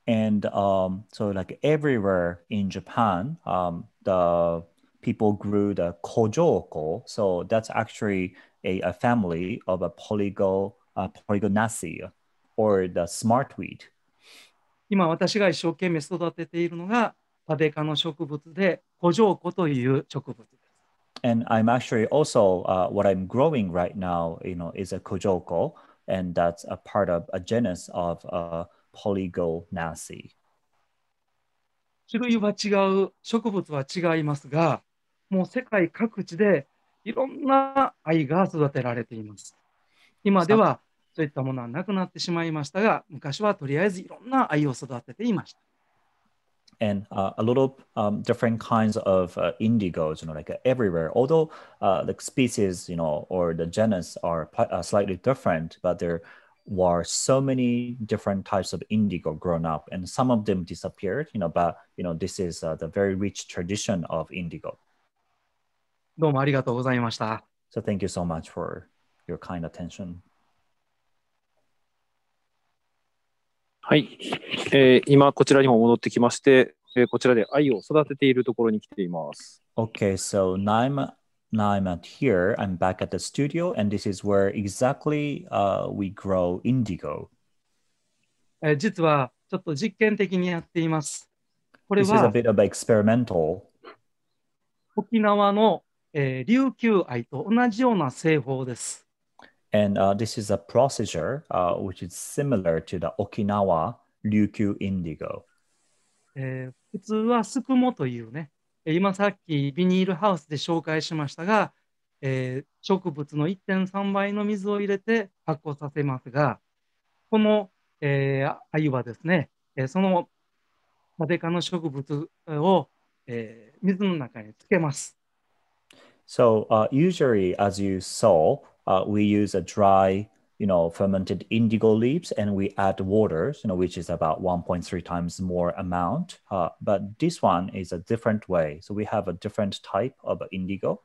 B: And um, so, like everywhere in Japan, um, the people grew the kojoko. So that's actually a, a family of a polygo, u p o l y g o n a s e a or the smartweed.
D: 今私が一生懸命育てているのがタデ科の植物で古城庫という植物。
B: and I'm actually also uh, what I'm growing right now, you know, is a kojoko, and that's a part of a genus of a p o l y g o n a c e
D: 種類は違う、植物は違いますが、もう世界各地でいろんな愛が育てられています。今ではそういったものはなくなってしまいましたが、昔はとりあえずいろんな愛を育てていました。
B: and uh, a lot of um, different kinds of uh, indigos, you know, like uh, everywhere. Although uh, the species, you know, or the genus are uh, slightly different, but there were so many different types of indigo grown up, and some of them disappeared, you know. But you know, this is uh, the very rich tradition of indigo. So thank you so much for your kind attention.
D: はい、えー、今こちらにも戻ってきまし
A: て、えー、こちらで愛を育てているところに来ています。
B: Okay, so now I'm, now I'm at here, I'm back at the studio, and this is where exactly、we grow indigo.
D: えー、実はちょっと実験的にやっています。This is a bit
B: of experimental.
D: 沖縄の、えー、琉球愛と同じような製法です。
B: And uh, this is a procedure uh, which is similar to the Okinawa Ryukyu Indigo.
D: えー、普通はスクモというね、今さっきビニールハウスで紹介しましたが、えー、植物の1.3倍の水を入れて発酵させますが、この、えー、アユはですね、えそのマデ科の植物を、えー、水の中につけます。
B: So、uh, usually, as you saw, uh, we use a dry, you know, fermented indigo leaves and we add water, you know, which is about 1.3 times more amount. Uh, but this one is a different way. So we have a different type of indigo.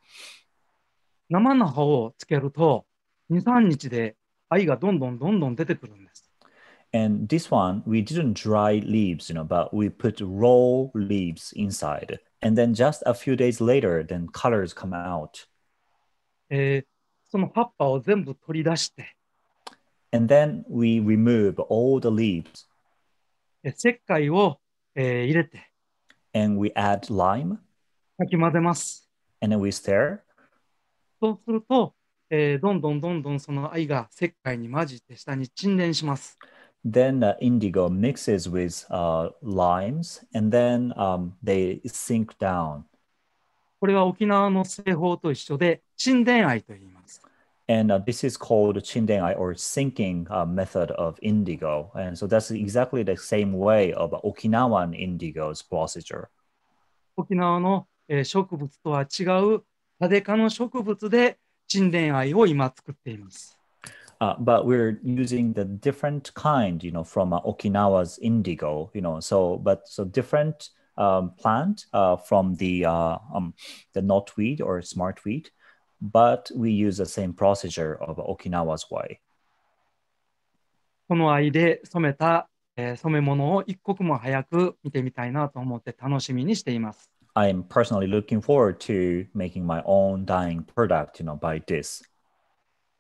B: 生の葉をつけると2、3日で愛がどんどんどんどん出てくるんです。And this one, we didn't dry leaves, you know, but we put raw leaves inside. And then just a few days later, then colors come out.
D: Eh, その葉っぱを全部取り出して、
B: And then we remove all the leaves. 石灰を、えー、入れて、And we add lime. かき混ぜます。And then we stir.
D: そうすると、えー、どんどんどんどんその愛が石灰に混じって下
B: に沈殿します。Then t h indigo mixes with uh, limes and then um, they sink down. これは沖縄の製法と一緒で、沈殿愛と言います。And uh, this is called c h i n d e or sinking uh, method of indigo. And so that's exactly the same way of Okinawan indigo's procedure.
D: 沖縄の、えー、植物とは違うタデ科の植物で沈殿愛を今作っています。
B: Uh, but we're using the different kind, you know, from uh, Okinawa's indigo, you know, so, but so different um, plant uh, from the uh, um, the knotweed or smart w e e d but we use the same procedure of Okinawa's way.
D: この藍で染めた、えー、染め物を一刻も早く見てみたいなと思って楽しみにしています。
B: I'm a personally looking forward to making my own dyeing product, you know, by this.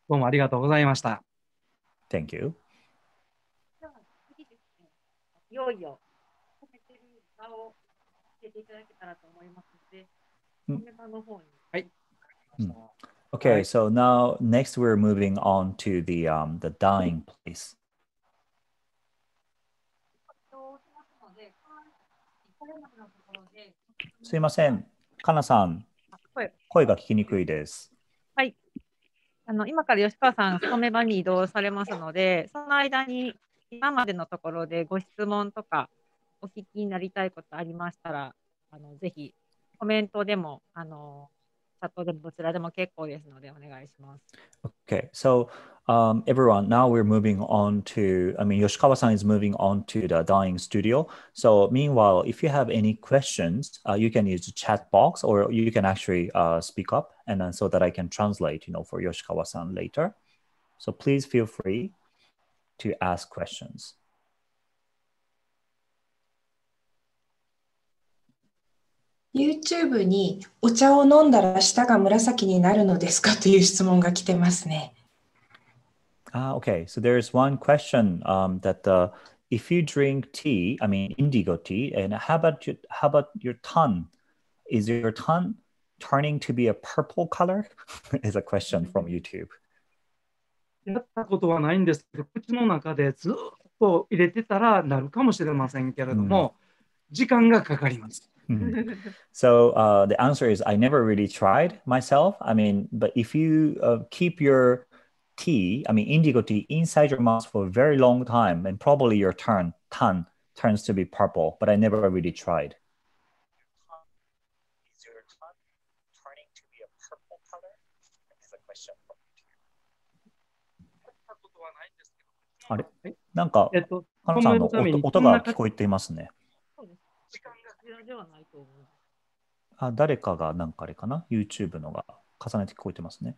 B: どうもありがとうございました。Thank you.
A: 次ですね、いよいよ、染めてる顔けていただけたらと思いますので、メントの方に。
D: はい。
B: Okay, so now next we're moving on to the um the dying place. すいません、かなさん、声が聞きにくいです。
A: はい。あの今から吉川さん、勤め場に移動されますので、その間に今までのところでご質問とかお聞きになりたいことありましたら、あのぜひコメントでも、あのチャットでもどちらでも結構ですのでお願いします。
B: Okay, so um, everyone, now we're moving on to, I mean, Yoshikawa-san is moving on to the dying studio. So meanwhile, if you have any questions, uh, you can use the chat box or you can actually uh, speak up and then so that I can translate, you know, for Yoshikawa-san later. So please feel free to ask questions.
C: YouTube にお茶を飲んだら舌が紫になるのですかという質問が来てますね。
B: Ah, okay. So there's one question um, that uh, if you drink tea, I mean indigo tea, and how about your, how about your tongue? Is your tongue turning to be a purple color? is a question from YouTube.
D: やっ時間がかかります。
B: Mm-hmm. so uh, the answer is I never really tried myself. I mean, but if you uh, keep your tea, I mean indigo tea, inside your mouth for a very long time, and probably your turn tongue turns to be purple. But I never really tried. Your ではないと思う。あ、誰かがなんかあれかな ?YouTube のが重ねて聞こえてますね。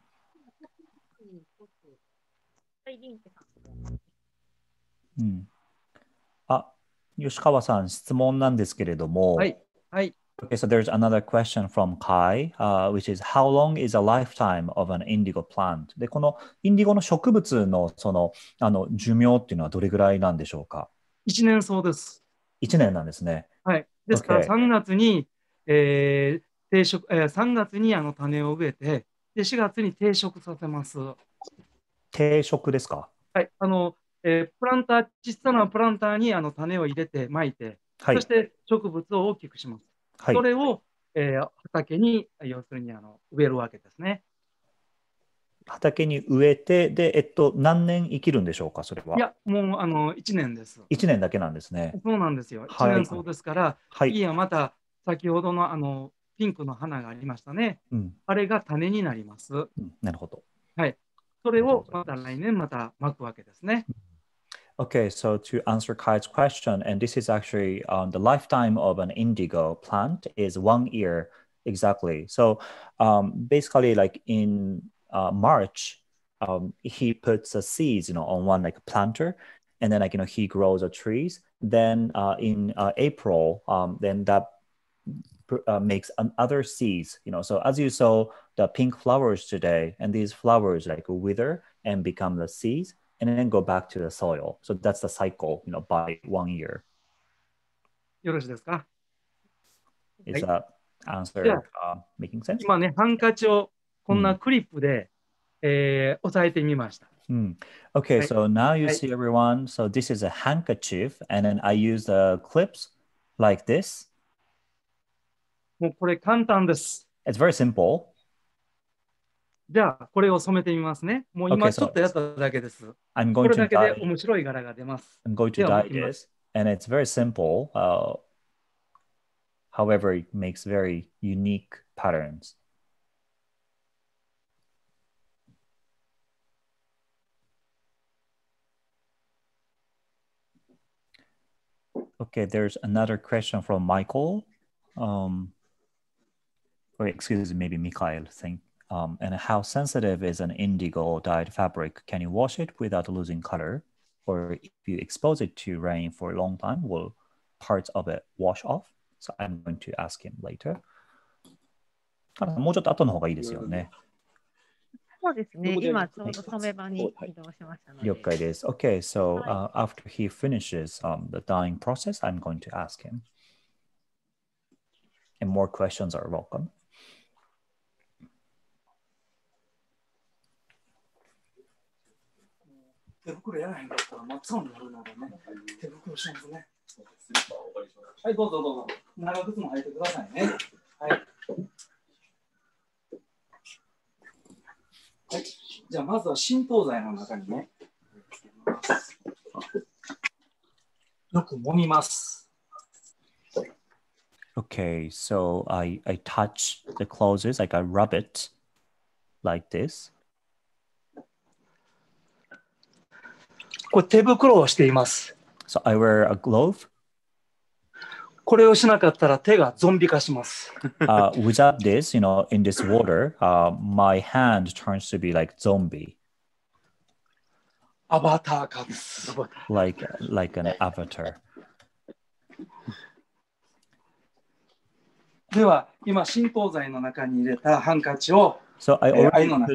B: うん。あ、吉川さん、質問なんですけれども。はい。はい。Okay, so there's another question from Kai, uh, which is how long is a lifetime of an indigo plant? で、このインディゴの植物のそのあの寿命っていうのはどれぐらいなんでしょうか
D: ?1 年そうで
B: す。1年なんですね。
D: はい。ですから3月に、えー、定食えー、3月にあの種を植えて、で4月に定食させます。
B: 定食ですか
D: はいあの、えー、プランター、小さなプランターにあの種を入れて、まいて、はい、そして植物を大きくします。はい、それを、えー、畑に要するにあの植えるわけですね。
B: 畑に植えて、で、えっと、何年生きるんでしょうか、それは。いや、
D: もうあの1年です。
B: 1年だけなんですね。そ
D: うなんですよ。1年そうですから、はい、次はまた先ほどのあのピンクの花がありましたね、うん、あれが種になります。うん、なるほど。はい。それをまた来年またまくわけですね。
B: Okay, so to answer Kai's question, and this is actually um, the lifetime of an indigo plant is one year exactly. So um, basically, like in uh, March, um, he puts a seeds, you know, on one like planter, and then like you know he grows the trees. Then uh, in uh, April, um, then that uh, makes other seeds you know so as you saw the pink flowers today and these flowers like wither and become the seeds and then go back to the soil so that's the cycle you know by one year
D: よろしいですか
B: that answer、uh,
D: making sense 今ねハンカチをこんなクリップで、えー、押さえてみました。
B: Mm. Okay, so now you see everyone. So this is a handkerchief, and then I use the clips like this. It's very simple.
D: Okay, so I'm going これだけで I'm going to dye this,
B: and it's very simple.、Uh, however, it makes very unique patterns. Okay, there's another question from Michael. Um, or excuse me, maybe Mikhail thing. Um, and how sensitive is an indigo dyed fabric? Can you wash it without losing color? Or if you expose it to rain for a long time, will parts of it wash off? So I'm going to ask him later. ただもうちょっと後の方がいいですよね。うん
A: そうですね。今ちょうど染め場に移動しました
B: ので。了解です。Okay, so、uh, after he finishes、um, the d y i n g process, I'm going to ask him. And more questions are welcome.
D: はい、じゃあまずは浸透剤の中にね、よく揉みます。
B: Okay, so I, I touch the clothes, like I rub it like this. これ手袋をしています。So I wear a glove. これをしなかったら手
D: がゾンビ化します。uh,
B: without this, you know, in this water, uh, my hand turns to be like zombie.
D: アバター化で
B: す。like, like an avatar.
D: では、今、新東剤の中に入れたハンカチを
B: So I already put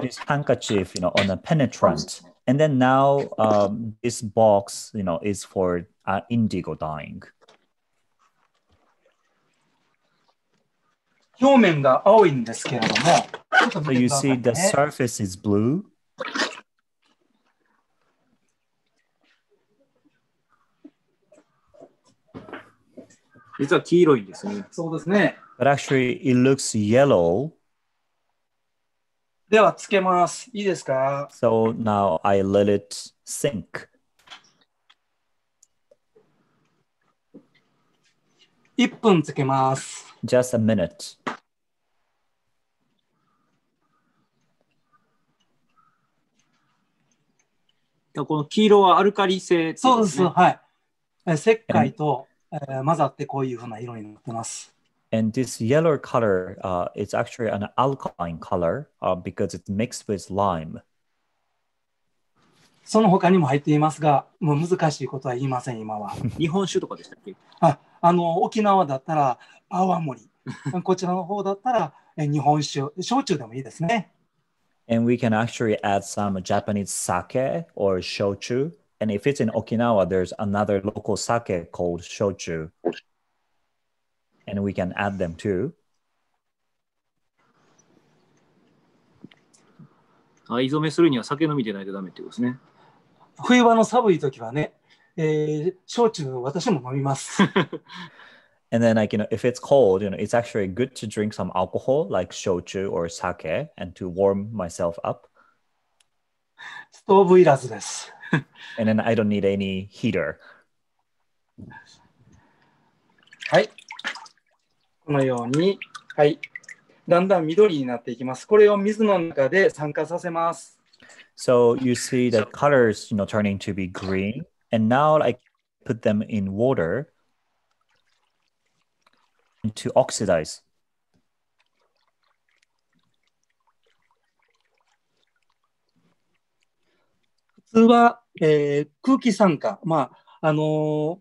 B: this handkerchief, you know, on a penetrant, and then now um, this box, you know, is for uh, indigo dyeing.
D: 表面が青いんですけれども。
B: So you see the surface is blue? 実は黄色いんですね。そうですね。But actually, it looks yellow. ?So now I let it sink. Just a minute. この黄色はアルカリ性、ね、そうです、
D: はい。石灰と、えー、混ざってこういうふうな色になっ
B: てます。And this yellow color uh, is actually an alkaline color uh, because it's mixed with lime. その他にも
D: 入っていますが、もう難しいことは言いません、今は。日本酒とかでしたっけああの沖縄だったら泡盛、こちらの方だったら日本酒、焼酎でも
B: いいですね。and we can actually add some Japanese sake or shochu. And if it's in Okinawa, there's another local sake called shochu. And we can add them too. 藍染めするには酒飲みでないとダメってことですね。
D: 冬場の寒い時はね、えー、焼酎私も飲みます。Ah,
B: And then like, you know, if it's cold, you know, it's actually good to drink some alcohol like shochu or sake and to warm myself up. Stove and then I don't need any heater. So you see the colors, you know, turning to be green, and now I put them in water. to oxidize.
D: は、えー、空気酸化、まああの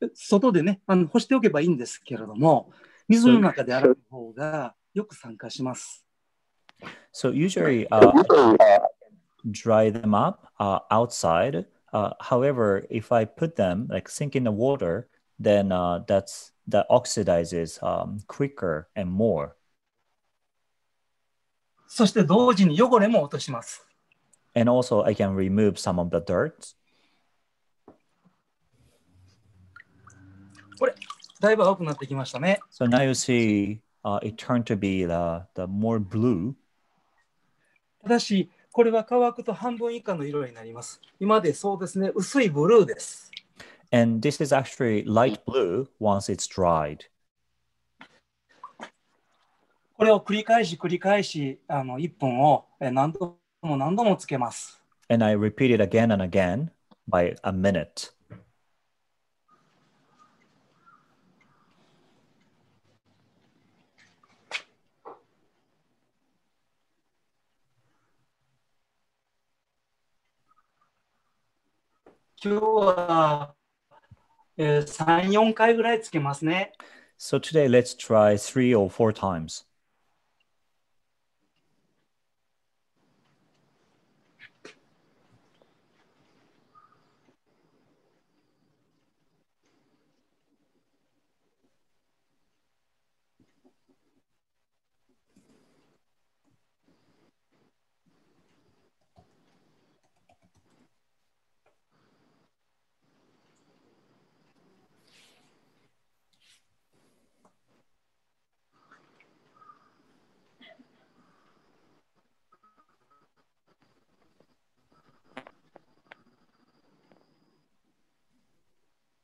D: ー、外でねあの干しておけばいいんですけれども水の中で洗う方がよく酸化します。
B: So usually、uh, dry them up uh, outside. Uh, however, if I put them like sink in the water, then that's that oxidizes um, quicker and more.
D: そして同時に汚れも落とします。
B: And also I can remove some of the dirt.
D: これ、だいぶ青くなってきましたね。
B: So now you see、uh, it turned to be the, the more blue.
D: ただし、これは乾くと半分以下の色になります。今でそうですね、薄いブルーです。
B: And this is actually light mm. blue once it's dried.
D: これを繰り返し繰り返しあの I repeat
B: it again and again by a minute.
D: 今日は3、4回ぐらいつけますね。
B: So today let's try three or four times.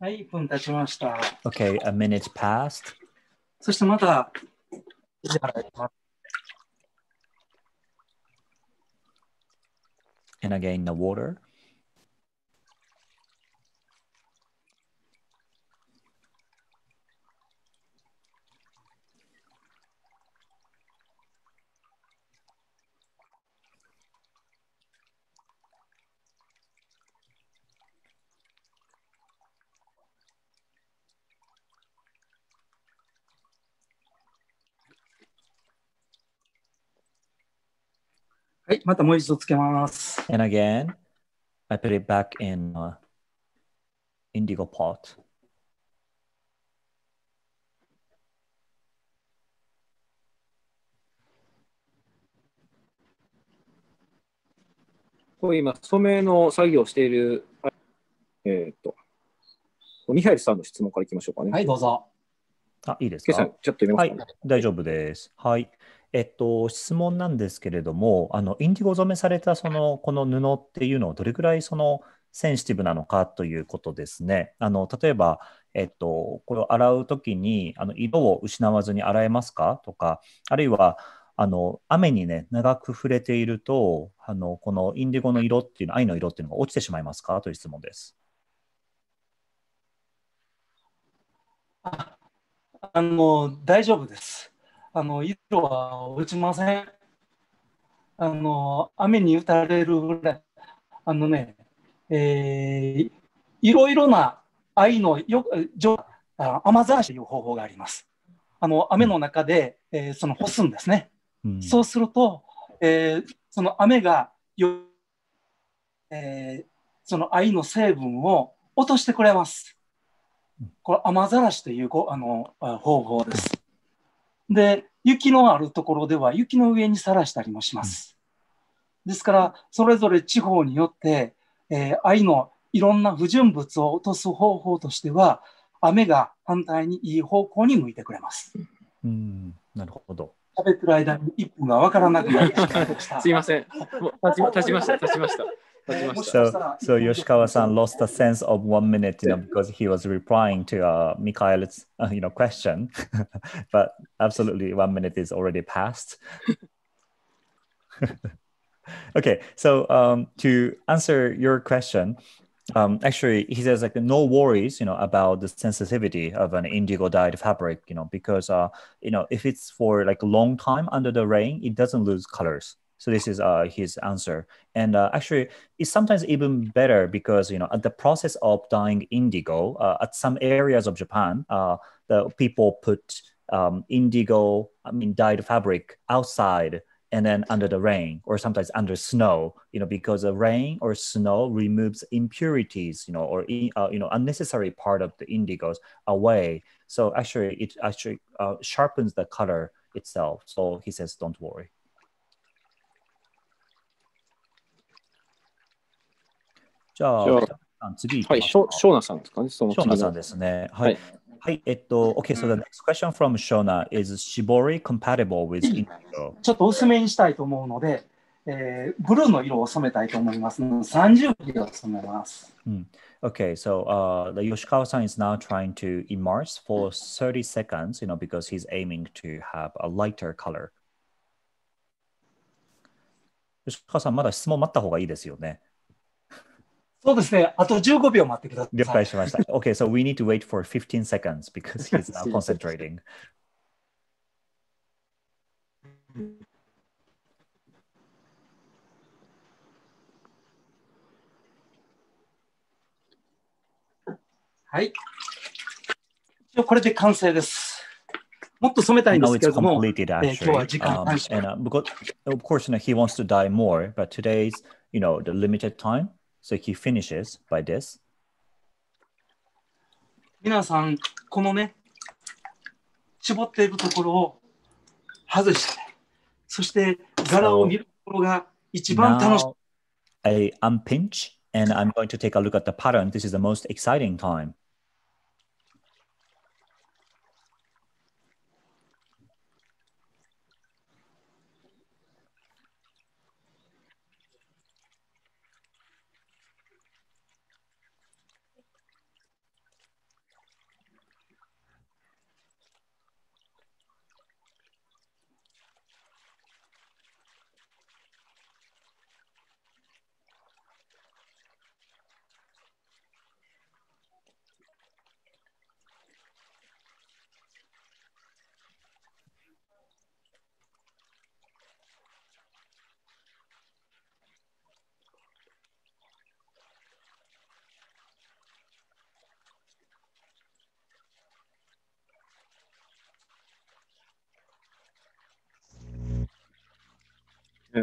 D: はい、1分経ちました。
B: Okay, a minute passed. そしてまた、And again, the water. はい、またもう一度つけます。And again, I put it back in、uh, indigo pot.
D: こう今、染めの作業をしている、
B: えっ、ー、と、ミハイルさんの質問からいきましょうかね。はい、どうぞ。あ、いいですか。ちょっと読みますか、ね、はい、大丈夫です。はい。えっと、質問なんですけれども、あのインディゴ染めされたそのこの布っていうのはどれくらいそのセンシティブなのかということですね。あの例えば、えっと、これを洗うときにあの色を失わずに洗えますかとか、あるいはあの雨にね、長く触れていると、あのこのインディゴの色っていうの、愛の色っていうのが落ちてしまいますかという質問です。
D: あの大丈夫です。あの色は落ちません。あの雨に打たれるぐらい、あのね、えー、いろいろな愛のよ雨ざらしという方法があります。あの雨の中で、えー、その干すんですね。うん、そうすると、えー、その雨がよ、えー、その愛の成分を落としてくれます。これ雨ざらしというあの方法です。で、雪のあるところでは雪の上にさらしたりもします。ですから、それぞれ地方によって、えー、愛のいろんな不純物を落とす方法としては、雨が反対にいい方向に向いてくれます。
B: うん、なるほど。
D: 食べてる間に1分が分からなくなってしました。すいませ
A: ん。もう立ちました、立ちました。so, so
B: Yoshikawa-san lost a sense of one minute, you know, because he was replying to uh, Mikhail's, uh, you know, question. but absolutely, one minute is already passed. okay, so um, to answer your question, um, actually, he says like no worries, you know, about the sensitivity of an indigo dyed fabric, you know, because uh, you know, if it's for like a long time under the rain, it doesn't lose colors. So this is uh, his answer. And uh, actually, it's sometimes even better because you know at the process of dyeing indigo, uh, at some areas of Japan, uh, the people put um, indigo, I mean, dyed fabric outside and then under the rain or sometimes under snow you know because the rain or snow removes impurities you know or uh, you know unnecessary part of the indigos away so actually it actually uh, sharpens the color itself so he says don't worry じゃあ、ゃあ次はい、ショーナさんですかね、そのショーナさんですね。はい。はい、えっと、OK, so the next question from Shona is Shibori compatible with indigo? ちょっと薄めにしたいと
D: 思うので、えー、ブルーの色を染めたいと思いますので、30秒染めます。
B: うん Okay, so uh, the Yoshikawa-san is now trying to immerse for 30 seconds, you know, because he's aiming to have a lighter color. 吉川さん、まだ質問待った方がいいですよね。そうですね。
D: あと15秒待ってください。了
B: 解しました。okay, so we need to wait for 15 seconds because he's now concentrating.
D: はい。一応これで完成です。もっと染めたいんですけれども、えー、今日は時間短縮。
B: Um, and, uh, because, of course, you know, he wants to dye more, but today's, you know, the limited time. So he finishes by this. I unpinch and I'm going to take a look at the pattern. This is the most exciting time.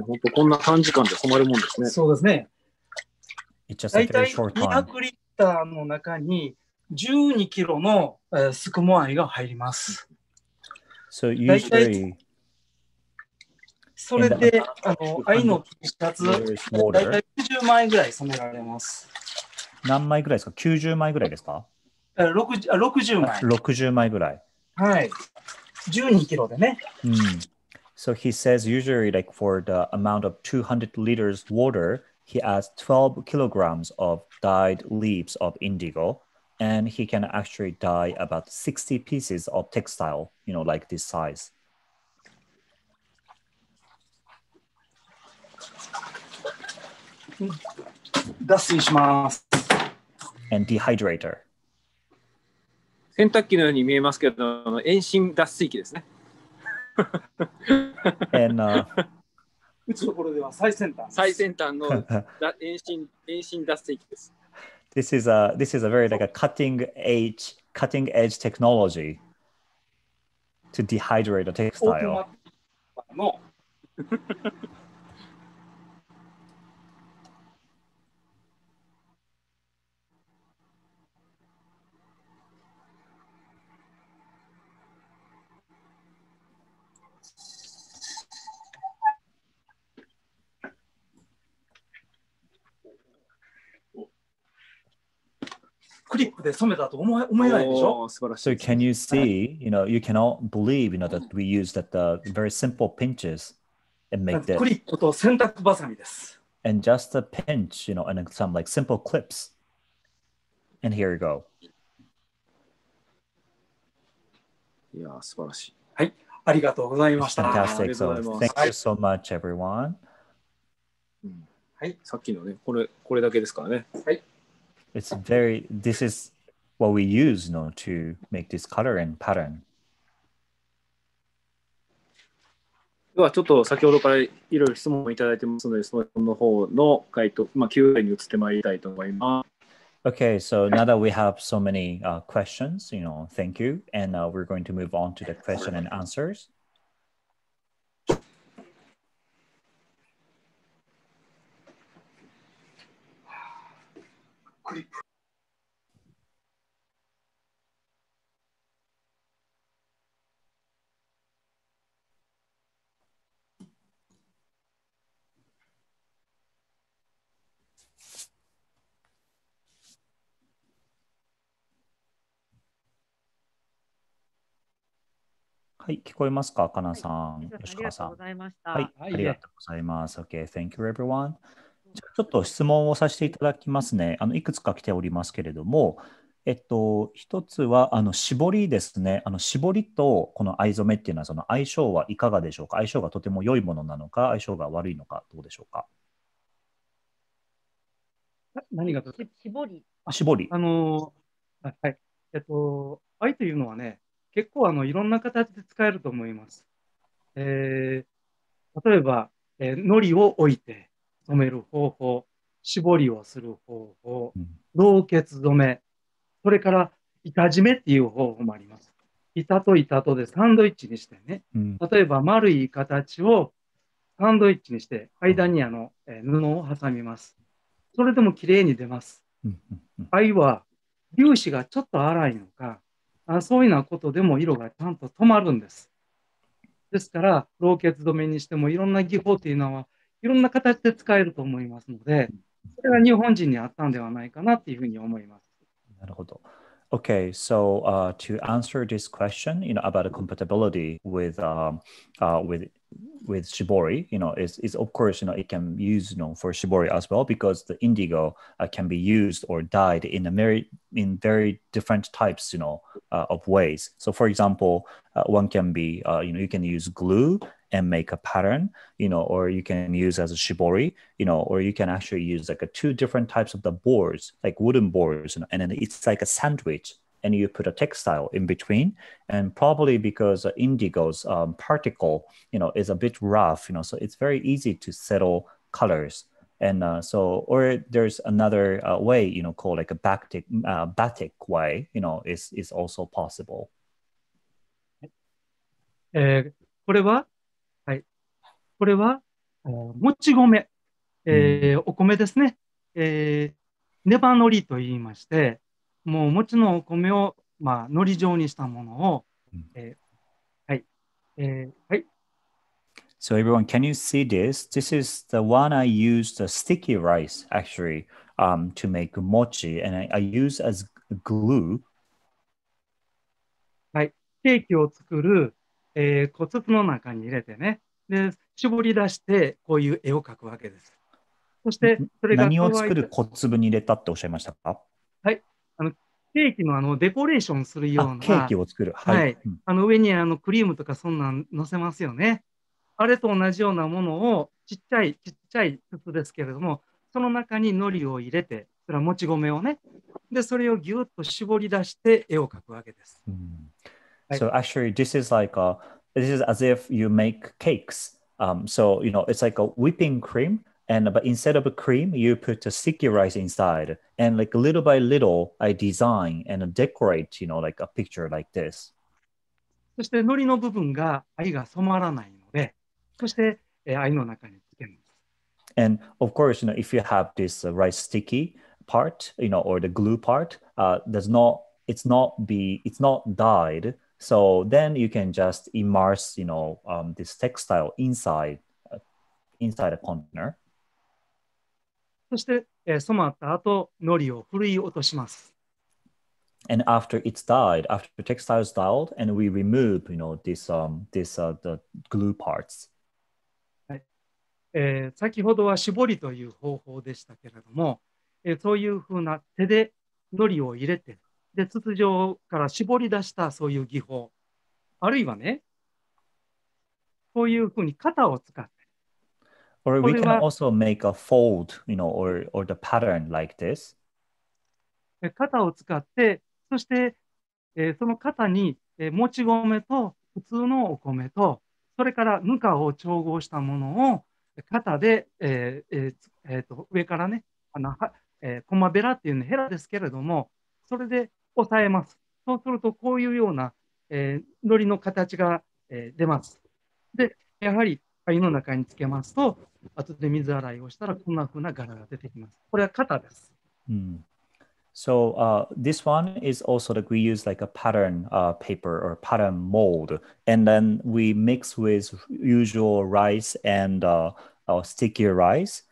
D: 本当こんな短時間で止まるもんですね。そうですね。大体200リッターの中に12キロの、えスクモアイが入りま
B: す。So usually,
D: それで、あの、愛の T シャツ、大体90枚ぐらい染められます。
B: 何枚ぐらいですか ?90 枚ぐらいですか ?60 枚。60枚ぐらい。
D: はい。12キロでね。
B: うん。So he says usually like for the amount of 200 liters water, he adds 12 kilograms of dyed leaves of indigo and he can actually dye about 60 pieces of textile, you know, like this size. And dehydrator.
A: 洗濯機のように見えますけど、遠心脱水機ですね。
B: and, uh,
D: 打つところでは最先端。最先端の遠心遠心脱水です。
B: This is a this is a very like a cutting edge cutting edge technology to dehydrate a textile.
D: クリップで染めたと思え思えないでしょ So
B: can you see, you know, you cannot believe, you know, that we use that、uh, very simple pinches and make that. クリップと洗濯バサミです。And just a pinch, you know, and some like simple clips. And here you go. いや、素晴らしい。
D: はい、ありがとうございました。Fantastic. So, thank you
B: so much, everyone.
A: はい、さっきのね、これ、これだけですからね。はい。
B: it's very this is what we use you know, to make this color and pattern ではちょっと先ほどからいろいろ質問いただいてますので、その方の回答、まあ、Q&A に移ってまいりたいと思います。Okay, so now that we have so many uh, questions, you know, thank you. And uh, we're going to move on to the question and answers. クリップ。はい、聞こえますか、かなさん、はい、吉川さん。い、
A: ありがとうございます。はい、ありがとう
B: ございます。OK, thank you everyone. ちょっと質問をさせていただきますね。あのいくつか来ておりますけれども、えっと、一つはあの絞りですね。あの絞りとこの藍染めっていうのはその相性はいかがでしょうか。相性がとても良いものなのか、相性が悪いのかどうでしょうか。
D: 何が絞り。あ絞り。あのはい。えっと藍というのはね、結構あのいろんな形で使えると思います。えー、例えば、えー、糊を置いて。止める方法、絞りをする方法、老血染め、それから板締めっていう方法もあります。板と板とでサンドイッチにしてね、例えば丸い形をサンドイッチにして、間にあの、え布を挟みます。それでも綺麗に出ます。いは粒子がちょっと荒いのかあ、そういうようなことでも色がちゃんと止まるんです。ですから、老血止めにしてもいろんな技法というのはいろんな形で使えると思いますので、それが日本人にあったんではないかなっていうふうに思います。
B: なるほど。Okay, so uh, to answer this question, you know, about compatibility with um, uh, with with shibori, you know, is is of course, you know, it can use you know for shibori as well because the indigo uh, can be used or dyed in a very in very different types, you know, uh, of ways. So, for example, uh, one can be, uh, you know, you can use glue and make a pattern, you know, or you can use as a shibori, you know, or you can actually use like a two different types of the boards, like wooden boards, and then it's like a sandwich and you put a textile in between and probably because indigo's um, particle you know is a bit rough you know so it's very easy to settle colors and uh, so or there's another uh, way you know called like a batik uh, batik way you know is is also possible
D: えー、これは eh, これは、もち米、えー、お米ですね。えー、ネバのりと言いまして、もう餅のお米を、まあ、のり状にしたものを、えー、はい、えー、はい。
B: So everyone, can you see this? This is the one I used the sticky rice actually um, to make mochi, and I, I use as glue. はい、ケー
D: キを作る、えー、骨の中に入れてね、で絞り出して、こういう絵を描くわけです。そして、それが。何を作る
B: 小粒に入れたっておっしゃいましたか
D: はい。あのケーキのあのデコレーションするような。ケーキを作る。はい。はい、あの上にあのクリームとかそんなん乗せますよね。あれと同じようなものを、ちっちゃい、ちっちゃい筒ですけれども、その中に海苔を入れて、それはもち米をね。で、それをぎゅっと絞り出して絵を描くわけです。
B: So actually, this is like a, this is as if you make cakes. Um, so you know, it's like a whipping cream, and but instead of a cream, you put a sticky rice inside, and like little by little, I design and decorate, you know, like a picture like this.
D: そして海苔の部分が藍が染まらないので、そして
B: 藍の中につけます。And of course, you know, if you have this uh, rice sticky part, you know, or the glue part, uh, does not it's not be it's not dyed. So then you can just immerse, you know, um, this textile inside uh, inside a container.
D: そして、えー、染まった後、糊をふるい落とします。
B: And after it's dyed, after the textile is dyed, and we remove, you know, this um this uh, the glue parts.
D: はい、えー、先ほどは絞りという方法でしたけれども、えー、そういうふうな手で糊を入れてで秩序から絞り出したそういう技法あるいはねこういうふうに肩を使って
B: Or we can also make a fold, you know, or, or the pattern like this.
D: 肩を使って、そして、えー、その肩に、えー、もち米と普通のお米と、それからぬかを調合したものを肩で、えーえーえー、と上からね、えー、コマベラっていうのヘラですけれども、それで押さえます。そうすると、こういうような、えー、糊の形が、えー、出ます。で、やはり灰の中につけますと、後で水洗いをしたらこんなふうな柄が出てきます。これは型です。うん
B: So uh, this one is also like we use like a pattern uh, paper or pattern mold, and then we mix with usual rice and uh, sticky rice,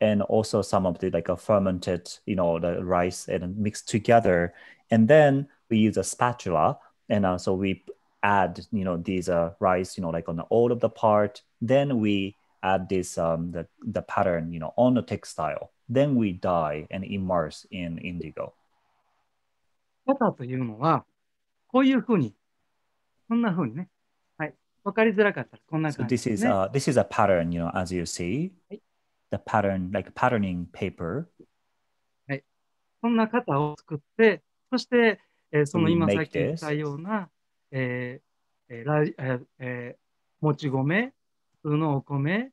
B: and also some of the like a fermented, you know, the rice and mixed together. And then we use a spatula. And uh, so we add, you know, these uh, rice, you know, like on the all of the part. Then we add this, um, the, the pattern, you know, on the textile. Then we dye and immerse in indigo.
D: パタというのは、こういうふうに、こんなふうにね。はい。わかりづらかったら、こ
B: んな感じです、ね。So this is a, uh, this is a pattern, you know, as you see the pattern, like patterning paper.
D: はい。そんな型を作って、そして、えー、その今さっき言ったような、えーえーラええー、もち米、普通のお米、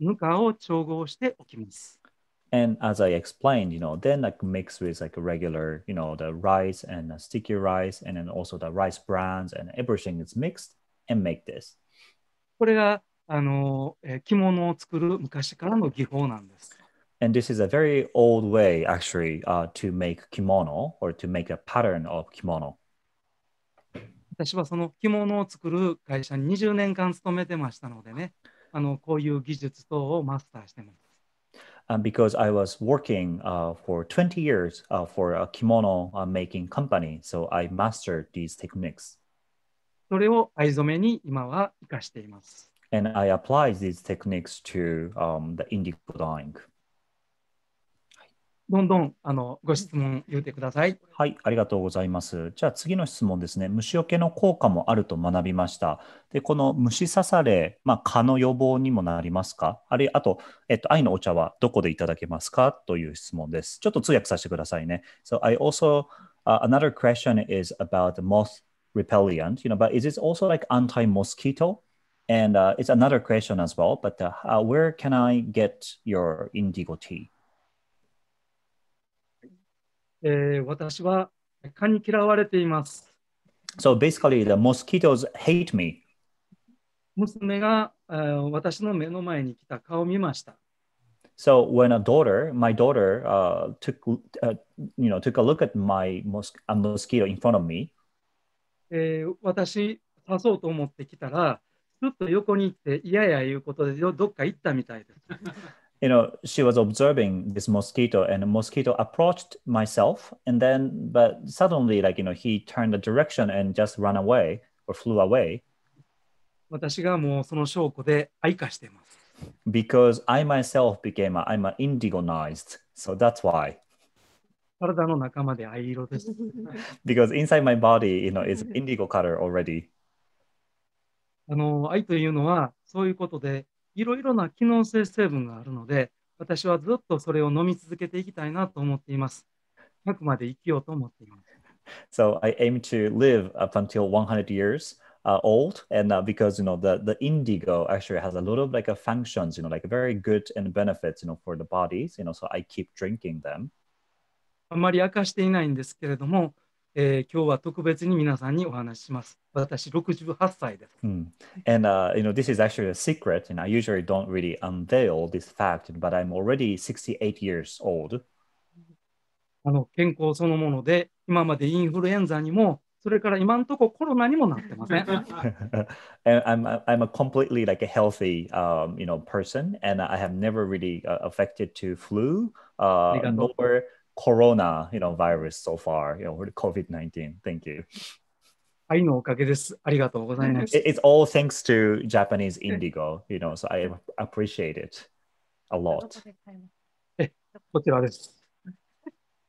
D: ぬ
B: かを調合しておきます。And as I explained, you know, then like mix with like a regular, you know, the rice and the sticky rice and then also the rice brands and everything is mixed and make this. これがあの、えー、着物を作
D: る昔からの技法なんです。
B: And this is a very old way, actually, uh, to make kimono or to make a pattern of kimono.
D: 私はその着物を作る会社に20年間勤めてましたのでね、あのこういう技術等をマスターしてます。
B: Um, because I was working uh, for 20 years uh, for a kimono uh, making company, so I mastered these techniques.
D: それを藍染めに今は生かしています。
B: And I apply these techniques to、um, the indigo dyeing. どんどんあのご質問言ってください。はい、ありがとうございます。じゃあ次の質問ですね。虫除けの効果もあると学びました。で、この虫刺され、まあ、蚊の予防にもなりますかあるあと、えっと、愛のお茶はどこでいただけますかという質問です。ちょっと通訳させてくださいね。So I also,、uh, another question is about moth repellent, you know, but is it also like anti-mosquito? And uh, it's another question as well, but uh, uh, where can I get your indigo tea?
D: え私は蚊に嫌われています。
B: So basically, the mosquitoes hate me.
D: 娘が、えー、私の目の前に来た顔を
B: 見ました。So when a daughter, my daughter, uh, took, uh, you know, took a look at my mos a mosquito in front of me.
D: えー、私、刺そうと思ってきたら、ちょっと横に行って嫌やいうことでどっか行ったみたいです。
B: you know, she was observing this mosquito, and a mosquito approached myself, and then, but suddenly, like you know, he turned the direction and just ran away or flew away.
D: 私がもうその証拠で愛化しています。
B: Because I myself became a, I'm a indigonized, so that's why.
D: 体の中まで藍色です。
B: Because inside my body, you know, is indigo color already.
D: あの愛というのはそういうことでいろいろな機能性成分があるので私はずっとそれを飲み続けていきたいなと思っています。100まで生きようと思っていま
B: す。So I aim to live up until 100 years uh, old, and uh, because you know the the indigo actually has a lot of like a functions, you know, like very good and benefits, you know, for the bodies, you know, so I keep drinking them.
D: あまり明かしていないんですけれども、えー、今日は特別に皆さんにお話しします。私68歳です。
B: Mm. And、uh, you know, this is actually a secret, and I usually don't really unveil this fact, but I'm already 68 years old.
D: あの健康そのもので、今までインフルエンザにも、それから今のところコロナにもなってません。
B: I'm, I'm a completely like a healthy um, you know, person, and I have never really uh, affected to flu, uh, nor corona you know, virus so far, you know, COVID 19. Thank you.
D: 愛のおかげです。ありがとうございます。It's
B: all thanks to Japanese indigo, you know, so I appreciate it a lot.
D: え、こちらです。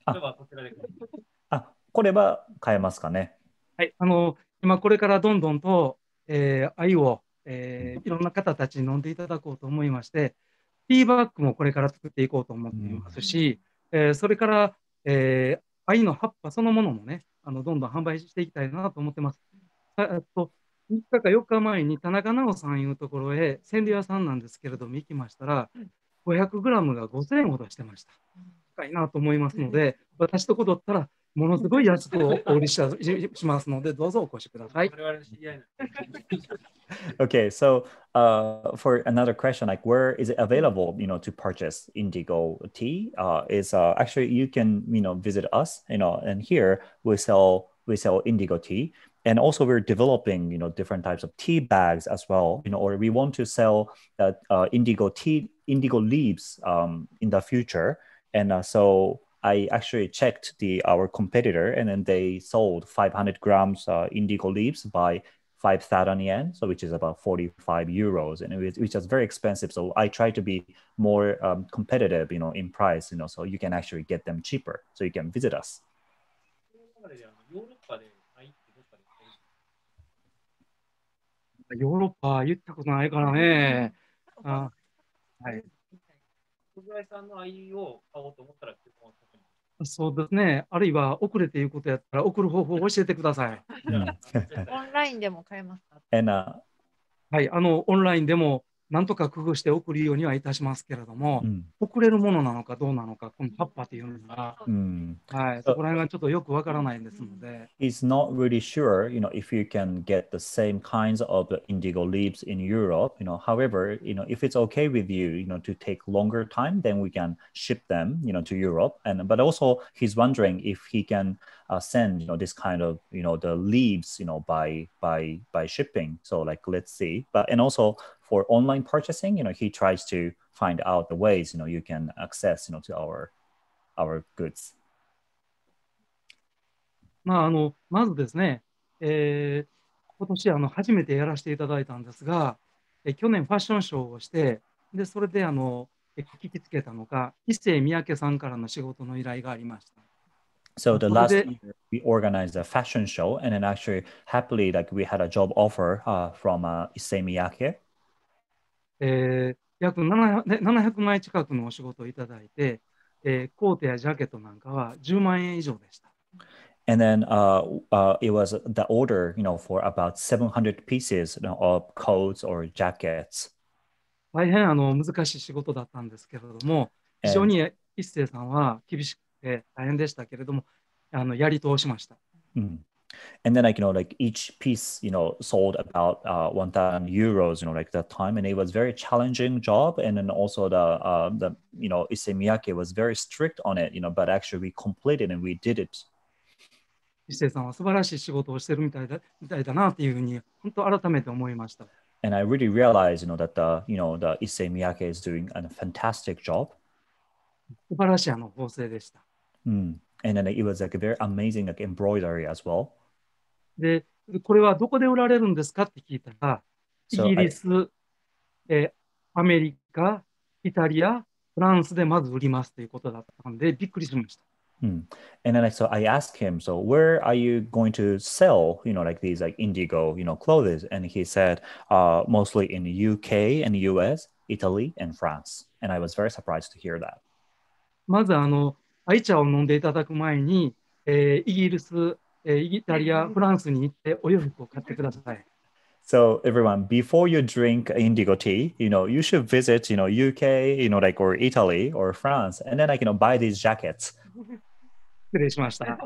A: あ、
D: これは
B: 変えますかね。
D: はい、あの、今これからどんどんと、えー、愛を、えー、いろんな方たちに飲んでいただこうと思いまして、ティーバッグもこれから作っていこうと思っていますし、うんえー、それから、えー、愛の葉っぱそのものもね、あのどんどん販売していきたいなと思ってます。っと3日か4日前に田中直さんいうところへ、千里屋さんなんですけれども、行きましたら、5 0 0ムが5000円ほどしてました。高いなと思いますので、私とこだったらものすごい安くお売りししますので、どうぞお越しください。
B: okay, so uh, for another question, like where is it available, you know, to purchase Indigo tea? Uh, is uh, actually you can, you know, visit us, you know, and here we sell we sell Indigo tea, and also we're developing, you know, different types of tea bags as well. You know, or we want to sell uh, uh Indigo tea, Indigo leaves um, in the future, and so I actually checked the our competitor, and then they sold 500 grams uh, indigo leaves by 5,000 yen, so which is about 45 euros, and was, which is very expensive. So I try to be more um, competitive, you know, in price, you know, so you can actually get them cheaper. So you can visit us.
D: Europe, eh. ah, そうですね。あるいは送れていうことやったら送る方法を教えてください。
A: オンラインでも買えますか。
B: えな。
D: はい、あのオンラインでもなんとか工夫して送るようにはいたしますけれども、うん、送れるものなのかどうなのか、この葉っぱというのが、うん、はい、そこら辺はちょっとよくわからないんですので。
B: He's not really sure, you know, if you can get the same kinds of indigo leaves in Europe, you know, however, you know, if it's okay with you, you know, to take longer time, then we can ship them, you know, to Europe. And but also he's wondering if he can uh, send you know this kind of you know the leaves you know by by by shipping so like let's see but and also for online purchasing you know he tries to find out the ways you know you can access you know to our our goods
D: まああのまずですね、えー、今年あの初めてやらせていただいたんですが、えー、去年ファッションショーをしてでそれであの聞きつけたのが伊勢三宅さんからの仕事の依頼がありました。So the last year
B: we organized a fashion show, and then actually happily like we had a job offer uh, from uh, Issei Miyake. え
D: 約700枚近くのお仕事をいただいて、えー、コートやジャケットなんかは1万円以
B: 上でした。And then uh, uh, it was the order, you know, for about 700 pieces you know, of coats or jackets.
D: 大変あの難しい仕事だったんですけれども、非常に一星さんは厳しくて大変でしたけれども、あのやり通しました。うん
B: And then, like, you know, like each piece, you know, sold about uh, 1,000 euros, you know, like that time. And it was very challenging job. And then also the, uh, the you know, Isemiyake was very strict on it, you know, but actually we completed and we did it.
D: 伊勢さんは素晴らしい仕事をしてるみたいだみたいだなっていうふうに、本当改めて思いました。
B: And I really realized, you know, that the, you know, the Issey Miyake is doing a fantastic job.
D: 素晴らしいあの縫製でした。
B: And then it was like very amazing like embroidery as well.
D: で、これはどこで売られるんですかって聞いたら、イ So ギ
B: and then I, so I asked him, so where are you going to sell, you know, like these like indigo, you know, clothes? And he said, uh, mostly in the UK and US, Italy and France. And I was very surprised to hear that.
D: まずあの、愛茶を飲んでいただく前に、えー、イギリス、えー、イタリア、フランスに行ってお洋服を買ってください。
B: So everyone, before you drink indigo tea, you know, you should visit, you know, UK, you know, like or Italy or France, and then I like, can you know, buy these jackets. 失礼しました。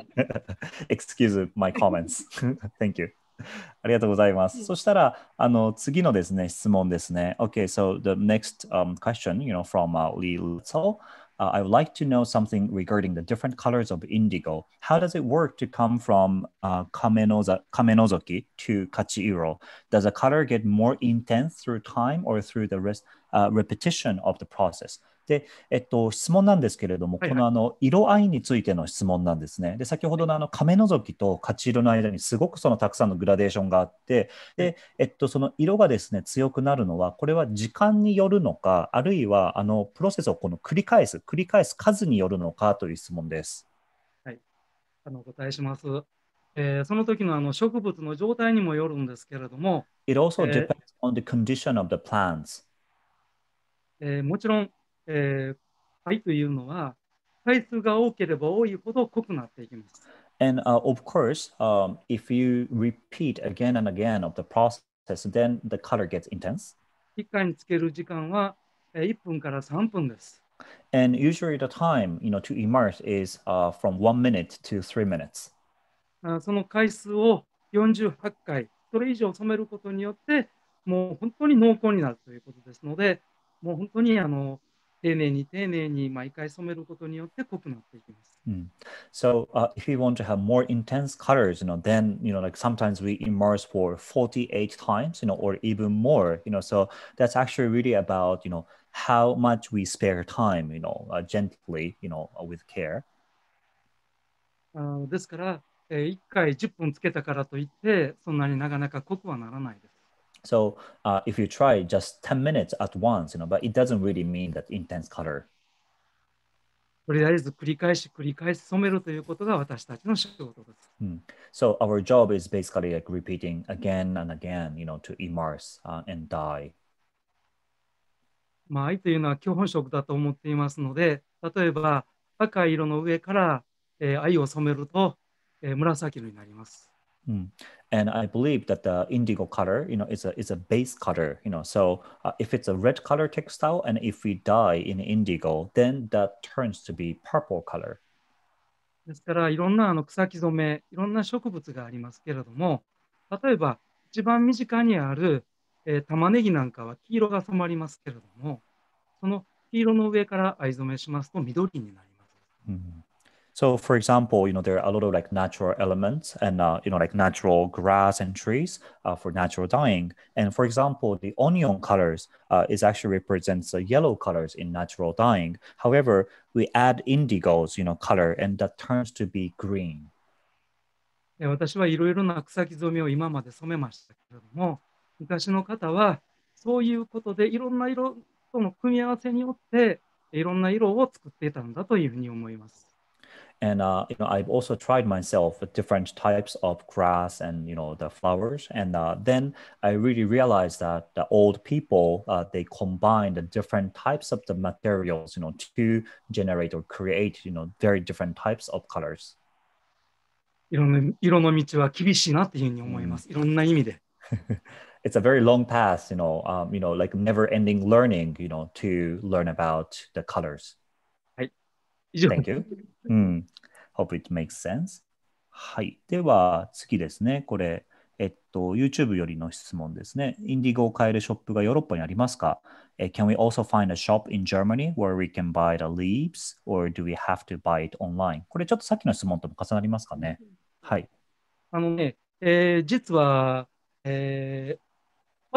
B: Excuse my comments. Thank you. ありがとうございます。そしたら、あの次のですね質問ですね。Okay, so the next、um, question, you know, from、uh, Lee Lutzel. uh, I would like to know something regarding the different colors of indigo. How does it work to come from uh, kamenozoki to kachiiro? Does the color get more intense through time or through the rest, uh, repetition of the process? で、えっと、質問なんですけれども、はいはい、このあの色合いについての質問なんですね。で、先ほどのあの亀のぞきと勝ち色の間にすごくそのたくさんのグラデーションがあって、で、えっと、その色がですね、強くなるのは、これは時間によるのか、あるいはあのプロセスをこの繰り返す、繰り返す数によるのかという質問です。
A: はい、
D: あのお答えします。えー、その時のあの植物の状態にもよるんですけれども。
B: It also depends on the condition of the plants.、
D: えー、もちろんえー、貝というのは回数が多ければ多いほど濃くなっていきます。
B: And uh, of course, um, if you repeat again and again of the process, then the color gets intense.
D: 1回につける時間は1分か
B: ら3分です。And usually the time you know, to immerse is uh, from 1 minute to 3 minutes.
D: その回数を48回、それ以上染めることによって、もう本当に濃厚になるということですので、もう本当にあの、丁寧に丁寧に毎回染めることによって濃くなっていきま
B: す。Mm. So, uh, if we want to have more intense colors, you know, then, you know, like sometimes we immerse for 48 times, you know, or even more, you know, so that's actually really about, you know, how much we spare time, you know, uh, gently, you know, uh, with care.
D: ですから、えー、1回10分つけたからといって、そんなになかなか濃くはならないです。
B: So uh, if you try just 10 minutes at once, you know, but it doesn't really mean that intense color.
D: とりあえず繰り返し繰り返し染めるということが私たちの仕事です。
B: うん、so our job is basically like repeating again and again, you know, to immerse、uh, and die.
D: まあ、愛というのは基本色だと思っていますので、例えば赤色の上から、えー、愛を染めると、えー、紫色になります。
B: うん、and I believe that the indigo color, you know, is a is a base color, you know. So uh, if it's a red color textile, and if we dye in indigo, then that turns to be purple color.
D: ですからいろんなあの草木染め、いろんな植物がありますけれども、例えば一番身近にある、えー、玉ねぎなんかは黄色が染まりますけれども、その黄色の上から藍染めしますと緑になります。う
B: ん So, for example, you know there are a lot of like natural elements and uh, you know like natural grass and trees uh, for natural dyeing. And for example, the onion colors uh, is actually represents the yellow colors in natural dyeing. However, we add indigo's you know color and that turns to be green.
D: 私はいろいろな草木染めを今まで染めましたけれども、昔の方はそういうことでいろんな色との組み合わせによっていろんな色を作っていたんだというふうに思います。
B: and uh, you know I've also tried myself with different types of grass and you know the flowers, and uh, then I really realized that the old people uh, they combine the different types of the materials, you know, to generate or create you know very different types of colors. Hmm. It's a very long path, you know, um, you know, like never-ending learning, you know, to learn about the colors. 以上。Thank you. うん。Hope it makes sense. はい。では、次ですね。これ、えっと、YouTube よりの質問ですね。インディゴを買えるショップがヨーロッパにありますか Can we also find a shop in Germany where we can buy the leaves or do we have to buy it online? これちょっとさっきの質問とも重なりますかね。はい。
D: あのね、えー、実は、えー、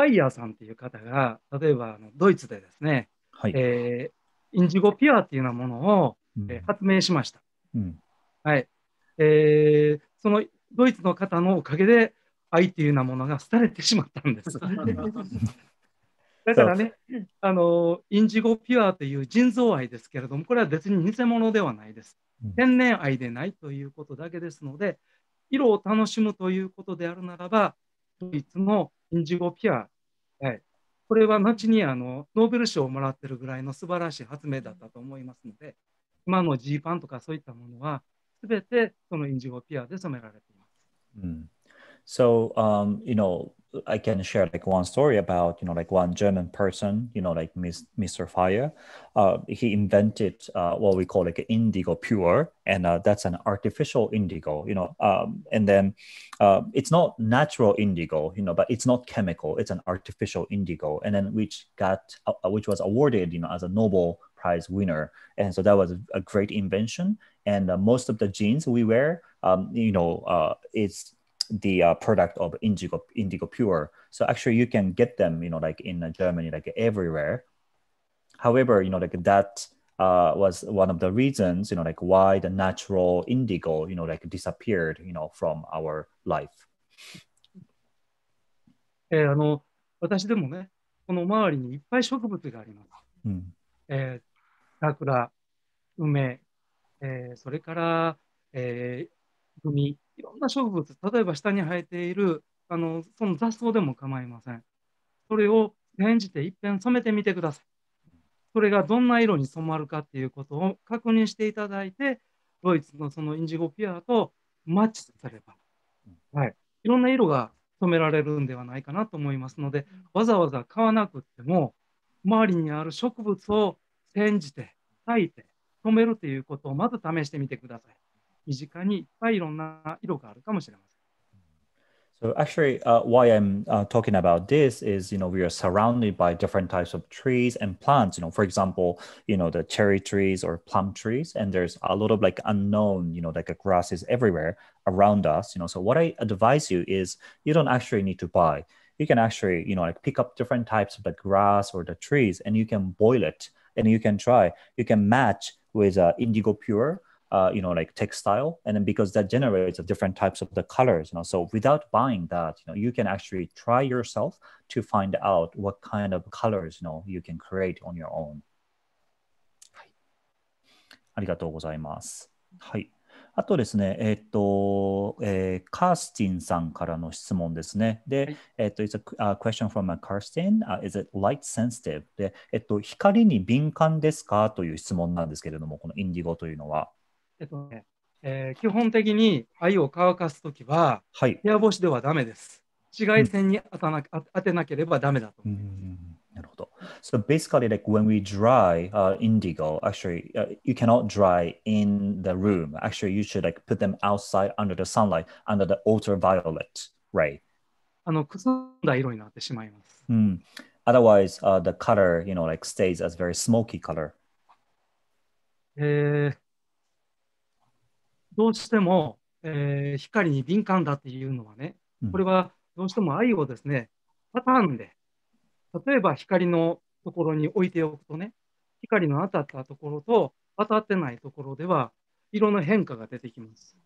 D: ファイヤーさんっていう方が、例えばあのドイツでですね、はいえー、インディゴピュアっていうようなものを、え発明しました。うん、はいえー、そのドイツの方のおかげで愛っていうようなものが廃れてしまったんです。だからね、あのインジゴピュアという腎臓愛ですけれども、これは別に偽物ではないです。天然愛でないということだけですので、色を楽しむということであるならば、ドイツのインジゴピュア、はい、これは後にあのノーベル賞をもらってるぐらいの素晴らしい発明だったと思いますので、今のジーパンとかそういったものは、すべてそのインジゴピアで染められています。
B: Mm. So, um, you know, I can share like one story about you know like one German person you know like Mr. Fire, uh, he invented uh, what we call like indigo pure, and uh, that's an artificial indigo, you know, um, and then uh, it's not natural indigo, you know, but it's not chemical, it's an artificial indigo, and then which got uh, which was awarded you know as a Nobel Prize winner. And so that was a great invention. And uh, most of the jeans we wear, um, you know, uh, it's the uh, product of indigo, indigo pure. So actually, you can get them, you know, like in uh, Germany, like everywhere. However, you know, like that uh, was one of the reasons, you know, like why the natural indigo, you know, like disappeared, you know, from our life.
D: えー、あの私でもね、この周りにいっぱい植物があります。うんえー、桜、梅、えー、それから、えー、いろんな植物、例えば下に生えているあのその雑草でも構いません。それを煎じていっぺん染めてみてください。それがどんな色に染まるかっていうことを確認していただいて、ドイツのそのインジゴピアとマッチさせれば、はい、いろんな色が染められるんではないかなと思いますので、わざわざ買わなくても、周りにある植物を煎じて、咲いて、止めるということをまず試してみてください。身近にいっぱいいろんな色があるかもしれません。
B: So actually, uh, why I'm uh, talking about this is, you know, we are surrounded by different types of trees and plants. You know, for example, you know, the cherry trees or plum trees, and there's a lot of like unknown, you know, like grasses everywhere around us. You know, so what I advise you is, you don't actually need to buy. you can actually, you know, like pick up different types of the grass or the trees and you can boil it and you can try. You can match with uh, indigo pure, uh, you know, like textile. And then because that generates different types of the colors, you know, so without buying that, you know, you can actually try yourself to find out what kind of colors, you know, you can create on your own. ありがとうございます。はい。あとですね、えっ、ー、と、えー、カースティンさんからの質問ですね。で、はい、えっ、ー、と、it's a、uh, question from a Karsten.、is it light sensitive? で、えっ、と、光に敏感ですかという質問なんですけれども、このインディゴというのは。
D: えっとね、えー、基本的に藍を乾かすときは、
B: 部、屋、干しではだめです。
D: 紫外線に当たな、うん、当てなければだめだと思います。
B: So basically, like when we dry uh, indigo, actually, uh, you cannot dry in the room. Actually, you should like put them outside under the sunlight, under the ultraviolet ray.
D: あのくすんだ色になってしま
B: います。うん。Otherwise, uh, the color, you know, like stays as very smoky color.
D: えー、どうしても、えー、光に敏感だっていうのはね、これはどうしても愛をですね、パターンで例えば光のところに置いておくとね、光の当たったところと当たってないところでは色の変化が出てきます。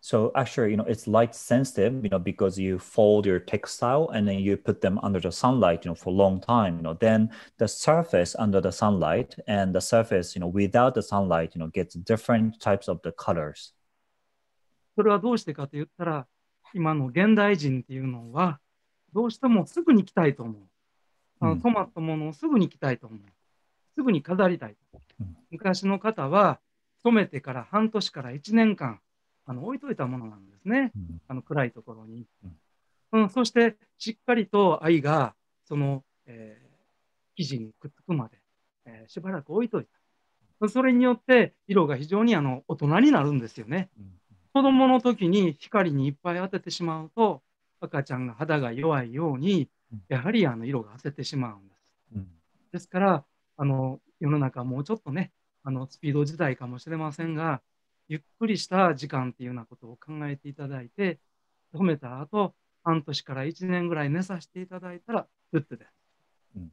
B: So actually, you know, it's light sensitive, you know, because you fold your textile and then you put them under the sunlight, you know, for a long time, you know, then the surface under the sunlight and the surface, you know, without the sunlight, you know, gets different types of the colors.
D: それはどうしてかと言ったら、今の現代人っていうのは、どうしてもすぐに来たいと思う。あの染まったものをすぐに着たいと思う。すぐに飾りたい。昔の方は染めてから半年から1年間あの置いといたものなんですね、あの暗いところに、うん。そしてしっかりと愛がその、えー、生地にくっつくまで、えー、しばらく置いといた。それによって色が非常にあの大人になるんですよね。子供の時に光にいっぱい当ててしまうと赤ちゃんが肌が弱いようにやはりあの色が褪せてしまうんです。うん、ですからあの世の中もうちょっとねあのスピード時代かもしれませんがゆっくりした時間っていうようなことを考えていただいて褒めた後半年から1年ぐらい寝させていただいたらグッてです。
B: うん、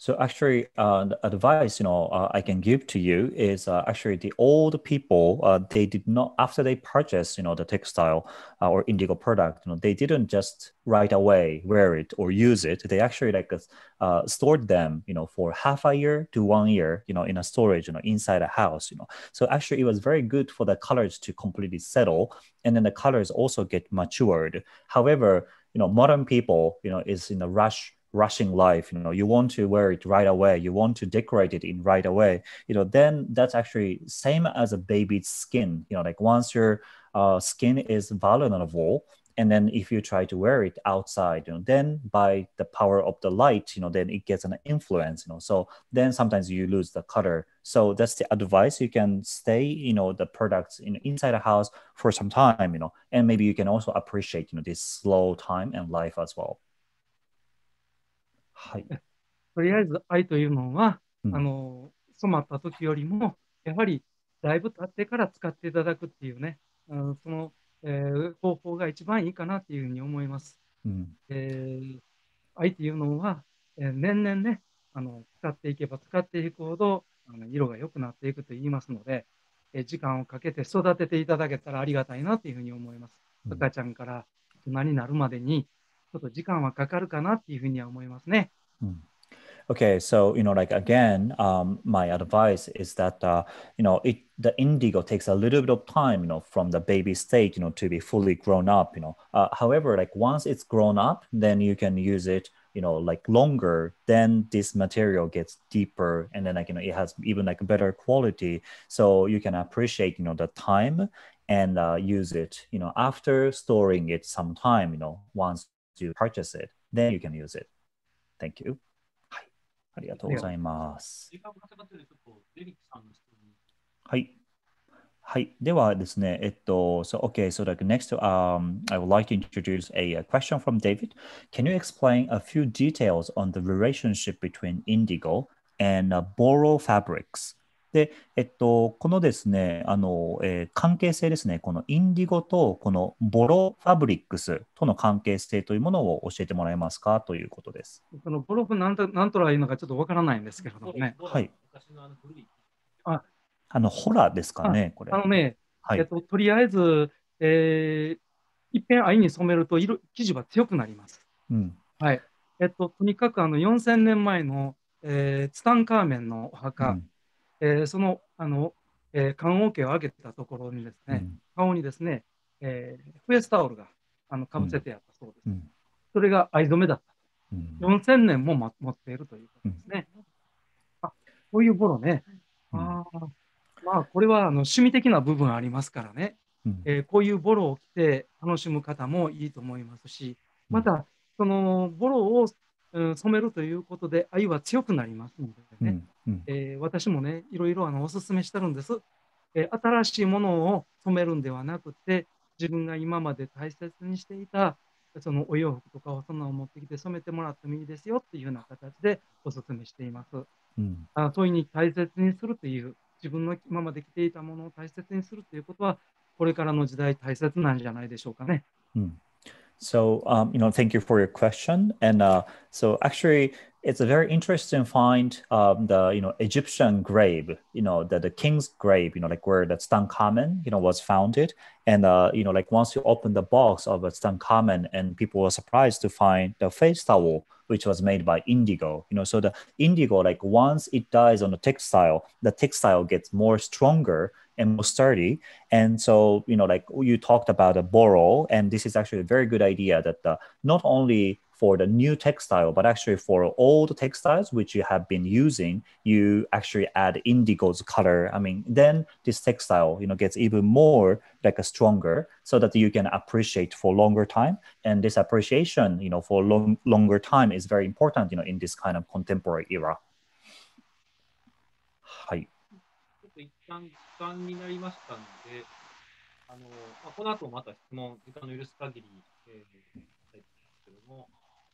B: So actually, uh, the advice you know uh, I can give to you is uh, actually the old people uh, they did not after they purchased you know the textile uh, or indigo product you know they didn't just right away wear it or use it. They actually like uh, stored them you know for half a year to one year you know in a storage you know inside a house you know. So actually, it was very good for the colors to completely settle, and then the colors also get matured. However, you know modern people you know is in a rush rushing life you know you want to wear it right away you want to decorate it in right away you know then that's actually same as a baby's skin you know like once your uh, skin is vulnerable and then if you try to wear it outside you know then by the power of the light you know then it gets an influence you know so then sometimes you lose the color so that's the advice you can stay you know the products in, inside the house for some time you know and maybe you can also appreciate you know this slow time and life as well はい、
D: とりあえず愛というものは、うん、あの染まった時よりも、やはりだいぶ経ってから使っていただくっていうね、のその、えー、方法が一番いいかなというふうに思います。うんえー、愛というのは、えー、年々ねあの、使っていけば使っていくほどあの色が良くなっていくと言いますので、えー、時間をかけて育てていただけたらありがたいなというふうに思います。赤ちゃんから大人になるまでに、ちょっと時間はかかるかなっていうふうには思います
B: ね。うん Okay, so you know, like again, um, my advice is that uh, you know it the indigo takes a little bit of time, you know, from the baby stage, you know, to be fully grown up. You know, uh, however, like once it's grown up, then you can use it, you know, like longer. Then this material gets deeper, and then like you know, it has even like better quality. So you can appreciate, you know, the time and uh, use it, you know, after storing it some time, you know, once to purchase it, then you can use it. Thank you. はい。ありがとうございます。はい。はい。ではですね、えっと、so, okay, so like next, um, I would like to introduce a, a question from David. Can you explain a few details on the relationship between indigo and uh, boro fabrics? で、えっと、このですね、あの、えー、関係性ですね、このインディゴとこのボロファブリックスとの関係性というものを教えてもらえますかということです。
D: このボロフなんとなんとらいいのかちょっとわからないんですけれどもね。
B: はい。ああの、ホラーですかね、これ。あのね、はい、えっと、とりあえ
D: ず、えー、いっぺん藍に染めると色生地は強くなります。うん、はい。えっと、とにかくあの4000年前の、えー、ツタンカーメンのお墓。うんえー、そのあの、えー、棺桶を上げたところにですね、うん、顔にですね、えー、フエスタオルがあのかぶせてあったそうです。うん、それが藍染めだった。うん、4000年も、ま、持っているということですね。あこういうボロね。あまあ、これはあの趣味的な部分ありますからね、えー、こういうボロを着て楽しむ方もいいと思いますし、また、そのボロをうん、染めるということで愛は強くなりますのでね、うんうん、えー、私もねいろいろあのおすすめしてるんです、えー、新しいものを染めるんではなくて自分が今まで大切にしていたそのお洋服とかをそんなを持ってきて染めてもらってもいいですよっていうような形でおすすめしています。うん、あそういうに大切にするという自分の今まで着ていたものを大切にするということはこれからの時代大切なんじゃないでしょうかね。
B: うん So, um, you know, thank you for your question. And uh, so actually, it's a very interesting find um, the, you know, Egyptian grave, you know, the, the king's grave, you know, like where the Tutankhamen, you know, was founded. And, uh, you know, like once you open the box of a Tutankhamen and people were surprised to find the face towel, which was made by indigo, you know, so the indigo, like once it dies on the textile, the textile gets more stronger and most sturdy. And so, you know, like you talked about a borrow, and this is actually a very good idea that uh, not only for the new textile, but actually for all the textiles which you have been using, you actually add indigo's color. I mean, then this textile, you know, gets even more like a stronger so that you can appreciate for longer time. And this appreciation, you know, for long, longer time is very important, you know, in this kind of contemporary era.
A: Hi. 時間になりましたので、あのまあ、この後また質問、時間の許す限り、えー、したいんですけども、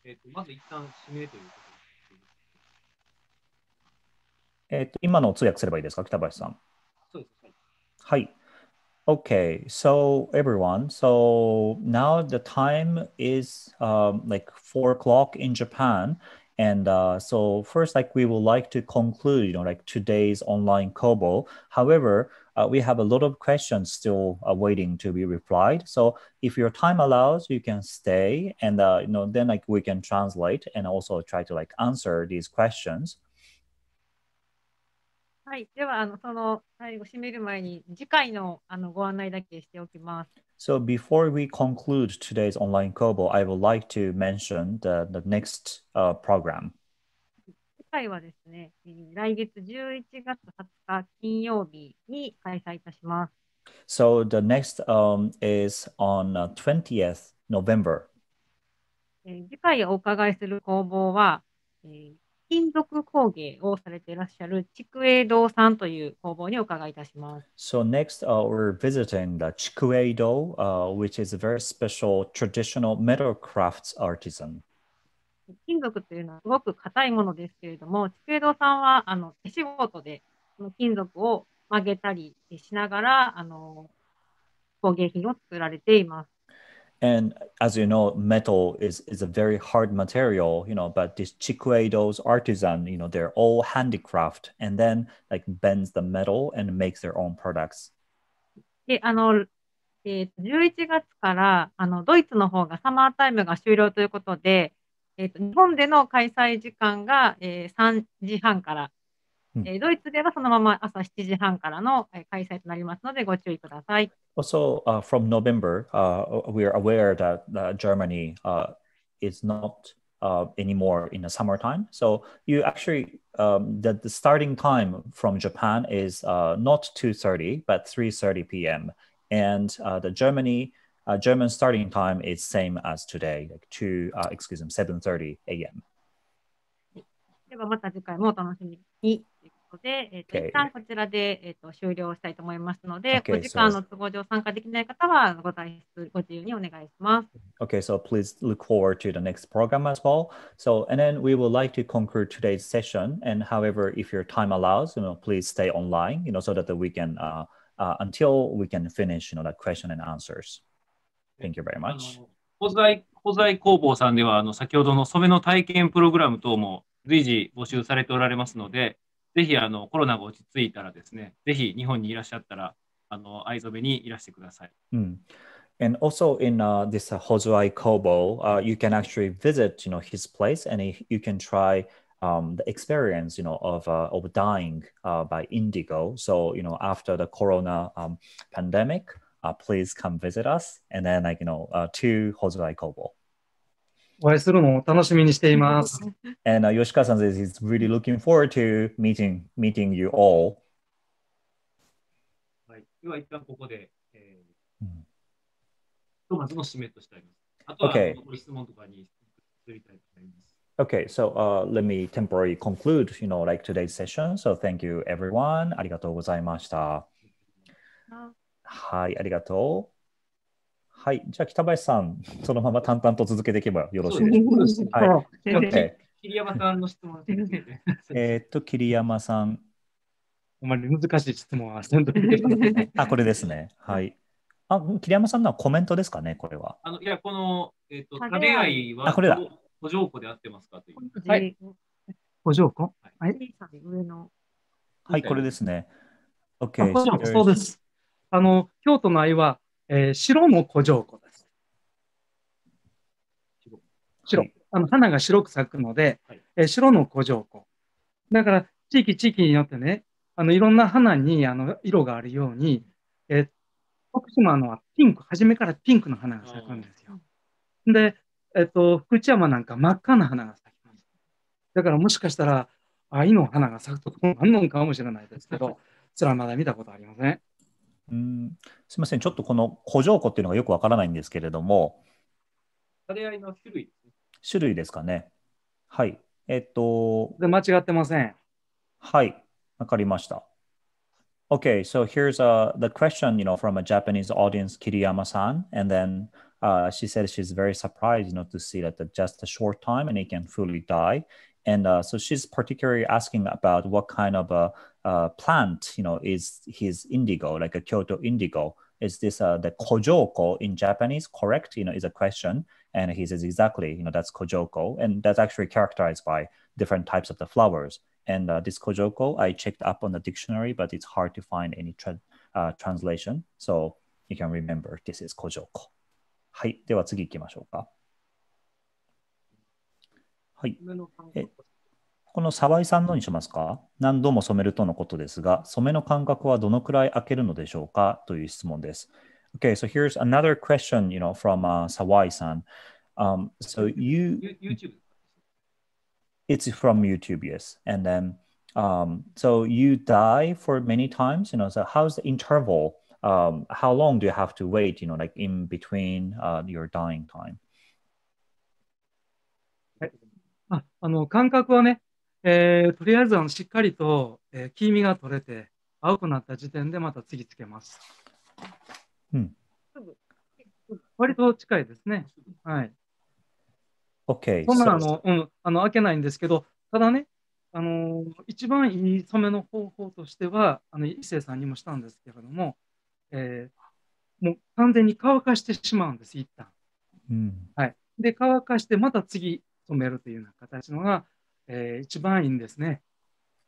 A: えーと、まず一旦指名ということ
B: です。えーと、と今の通訳すればいいですか、北林さん。そうです。はい。はい Okay, so everyone, so now the time is um, like four o'clock in Japan, And uh, so first, like we would like to conclude, you know, like today's online COBOL. However, uh, we have a lot of questions still uh, waiting to be replied. So if your time allows, you can stay and, uh, you know, then like we can translate and also try to like answer these questions.
A: はい、ではあのその最後締める前に次回のあのご案内だけしておきます。
B: So before we conclude today's online Kobo, I would like to mention the, the next、uh, program.
A: 次回はですね、来月11月20日金曜日に開催いたします。
B: So the next、um, is on 20th November.
A: 次回お伺いする工房は、えー金属工芸をされていらっしゃる筑営堂さんという工房にお伺いいたします。
B: So next、uh, we're visiting the 堂、uh, which is a very special traditional metal crafts artisan.
A: 金属というのはすごく硬いものですけれども、筑営堂さんはあの手仕事で金属を曲げたりしながらあの工芸品を作られています。
B: And as you know, metal is, is a very hard material, you know, but these Chikueido's artisan, you know, they're all handicraft and then like bends the metal and makes their own products.
A: であのえー、11月からあのドイツの方がサマータイムが終了ということで、えー、と日本での開催時間が、えー、3時半からえドイツではそのまま朝7時半からの開催となりますのでご注意ください。
B: Also, uh, from November, uh, we are aware that uh, Germany uh, is not uh, anymore in the summertime. So you actually um, the, the starting time from Japan is uh, not 2:30 but 3:30 p.m. and uh, the Germany uh, German starting time is same as today, like two uh, excuse me, 7:30 a.m.
A: ではまた次回もお楽しみに。ことで、えー、と一旦こちらで、えー、と終了したいと思いますので、お時間の都合上参加できない方はご退出、ご自由にお願いします。
B: Okay, so please look forward to the next program as well. So, and then we would like to conclude today's session. And however, if your time allows, you know, please stay online, you know, so that we can, uh, uh, until we can finish, you know, the question and answers. Thank you very much.
A: 保材工房さんではあの先ほど
D: の染めの体験プログラム等も随時募集されておられますので、ぜひあのコ
A: ロナが落ち着いたらですね、ぜひ日本にいらっしゃったら、あの藍染めにいらしてください。
B: うん And also in uh, this uh, Hozwai Kobo, uh, you can actually visit, you know, his place, and he, you can try um, the experience, you know, of uh, of dying uh, by indigo. So, you know, after the Corona um, pandemic, uh, please come visit us, and then like you know, uh, to Hozwai Kobo. お会いするのを楽しみにしています。And、uh, Yoshikawa-san says he's really looking forward to meeting, meeting you all.
D: はい。では一旦ここで、えー、
A: トマスの締めとしてあります。あとは、okay. ご質問とかに移りたいと思いま
B: す。Okay, so uh, let me temporarily conclude, you know, like today's session. So thank you, everyone. ありがとうございました。はい、ありがとう。はい、じゃあ北林さん、そのまま淡々と続けていけばよろしいでしょうか。はい、
A: 桐山さんの質問
B: えっと、桐山さん。あまり難しい質問はんとあ、これですね。はい。あ、桐山さんのはコメントですかね、これは。
A: あのいや、この、えっ、ー、と、食べ合いは、あ、これだ。補助庫で合ってますかという。はい。補助庫はい。
D: はい、これです
B: ね。OK。
D: そうです。あの、京都の愛は、えー、白も古城湖です。白。あの花が白く咲くので、はい、えー、白の古城湖。だから、地域地域によってね、あのいろんな花にあの色があるように、えー、徳島のはピンク、初めからピンクの花が咲くんですよ。で、えっ、ー、と、福知山なんか真っ赤な花が咲きます。だからもしかしたら、愛の花が咲くとこもあんのかもしれないですけど、それはまだ見たことありません。
B: すみません、ちょっとこの古城湖っていうのがよくわからないんですけれども、種類の種類種類ですかね。はい。えっと。で間違ってません。はい。わかりました。Okay, so here's a, the question, you know, from a Japanese audience, Kiriyama-san, and then uh, she said she's very surprised, you know, to see that just a short time and it can fully die. And uh, so she's particularly asking about what kind of a, plant, you know, is his indigo, like a Kyoto indigo. Is this uh, the kojoko in Japanese correct? You know, is a question. And he says exactly, you know, that's kojoko, and that's actually characterized by different types of the flowers. And uh, this kojoko, I checked up on the dictionary, but it's hard to find any tra uh, translation. So you can remember this is kojoko. はい、では次行きましょうか。はい。えこの沢井さんのにしますか何度も染めるとのことですが、染めの間隔はどのくらい開けるのでしょうかという質問です。Okay, so here's another question, you know, from uh, Sawai-san. Um, so you... YouTube. It's from YouTube, yes. And then, um, so you d i e for many times, you know, so how's the interval? Um, how long do you have to wait, you know, like in between uh, your d y i n g time?
D: あ、あの、感覚はね、えー、とりあえずあのしっかりと、えー、黄身が取れて、青くなった時点でまた次つけます。うん。割と近いですね。
B: はい。OK。そんなあの、
D: うん、あの開けないんですけど、ただね、あの一番いい染めの方法としては、あの伊勢さんにもしたんですけれども、えー、もう完全に乾かしてしまうんです、一旦。うん、はい。で、乾かして、また次、止めるというような形のが、えー、一番いいんですね。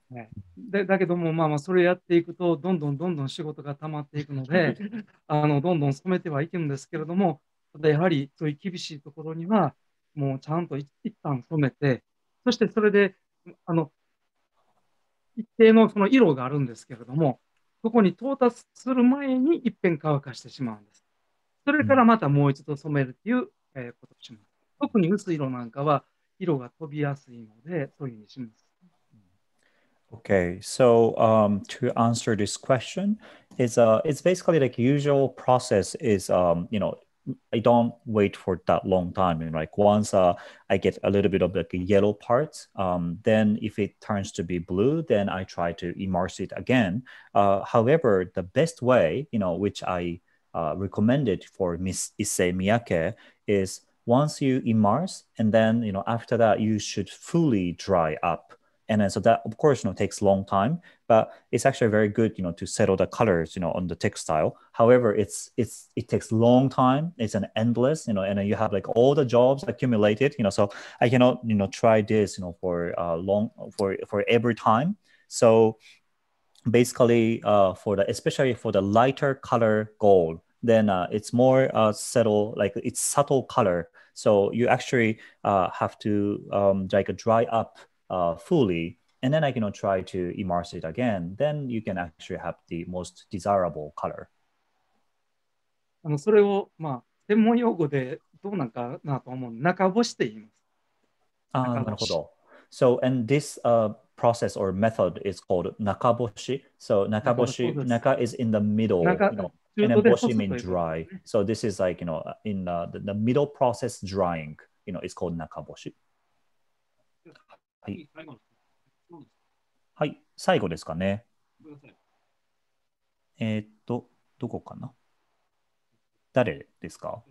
D: ね、でだけども、まあ、まあそれやっていくとどんどんどんどん仕事が溜まっていくので あのどんどん染めてはいくんですけれどもただやはりそういう厳しいところにはもうちゃんと一旦染めてそしてそれであの一定のその色があるんですけれどもそこに到達する前にいっぺん乾かしてしまうんです。それからまたもう一度染めるっていう、えことをします。特に薄い色なんかは色が飛びやすいので、そういうふうにします。
B: Okay, so um, to answer this question, it's uh, it's basically like usual process is um, you know I don't wait for that long time. And like once uh, I get a little bit of like a yellow part, um, then if it turns to be blue, then I try to immerse it again. Uh, however, the best way, you know, which I uh, recommended for Miss Issei Miyake is once you immerse and then you know after that you should fully dry up and then so that of course you know takes long time but it's actually very good you know to settle the colors you know on the textile however it's it's it takes long time it's an endless you know and then you have like all the jobs accumulated you know so i cannot you know try this you know for uh, long for for every time so basically uh, for the especially for the lighter color gold then uh, it's more uh, subtle, like it's subtle color. So you actually uh, have to um, like dry up uh, fully, and then I can you know, try to immerse it again. Then you can actually have the most desirable color. So, and this、uh, process or method is called nakaboshi. So nakaboshi, naka is in the middle. You know, and then washing means dry. So this is like, you know, in uh, the, the middle process drying, you know, it's called nakaboshi. はい。はい、最後ですかね。えー、っと、どこかな誰ですか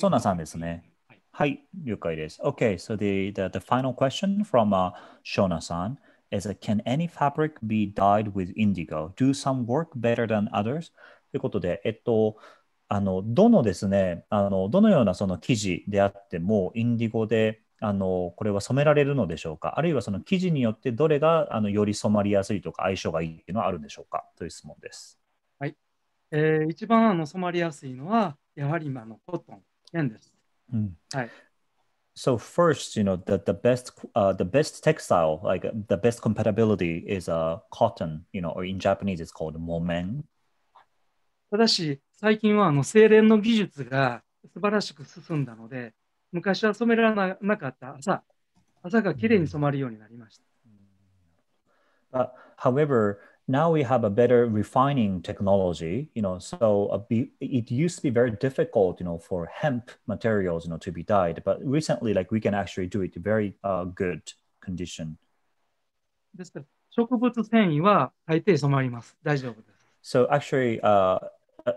B: ソナさんですね。はい、了解です。Okay, so the, the, the final question from、uh, Shona-san. is that can any fabric be dyed with indigo? Do some work better than others? ということで、えっと、あのどのですねあの、どのようなその生地であっても、インディゴであのこれは染められるのでしょうか、あるいはその生地によってどれがあのより染まりやすいとか、相性がいいっていうのはあるんでしょうかという質問です。
D: はいえー、一番あの染まりやすいのは、やはり今のコットン、綿です。うんはい、
B: So first, you know, the the best uh, the best textile, like the best compatibility is uh, cotton, you know, or in Japanese it's called momen.
D: ただし、最近はあの精錬の技術が素晴らしく進んだので、昔は染められななかった朝、朝がきれいに染まるようになりまし
B: た。Uh, however, now we have a better refining technology you know so uh, be, it used to be very difficult you know for hemp materials you know to be dyed but recently like we can actually do it very uh, good condition so actually uh,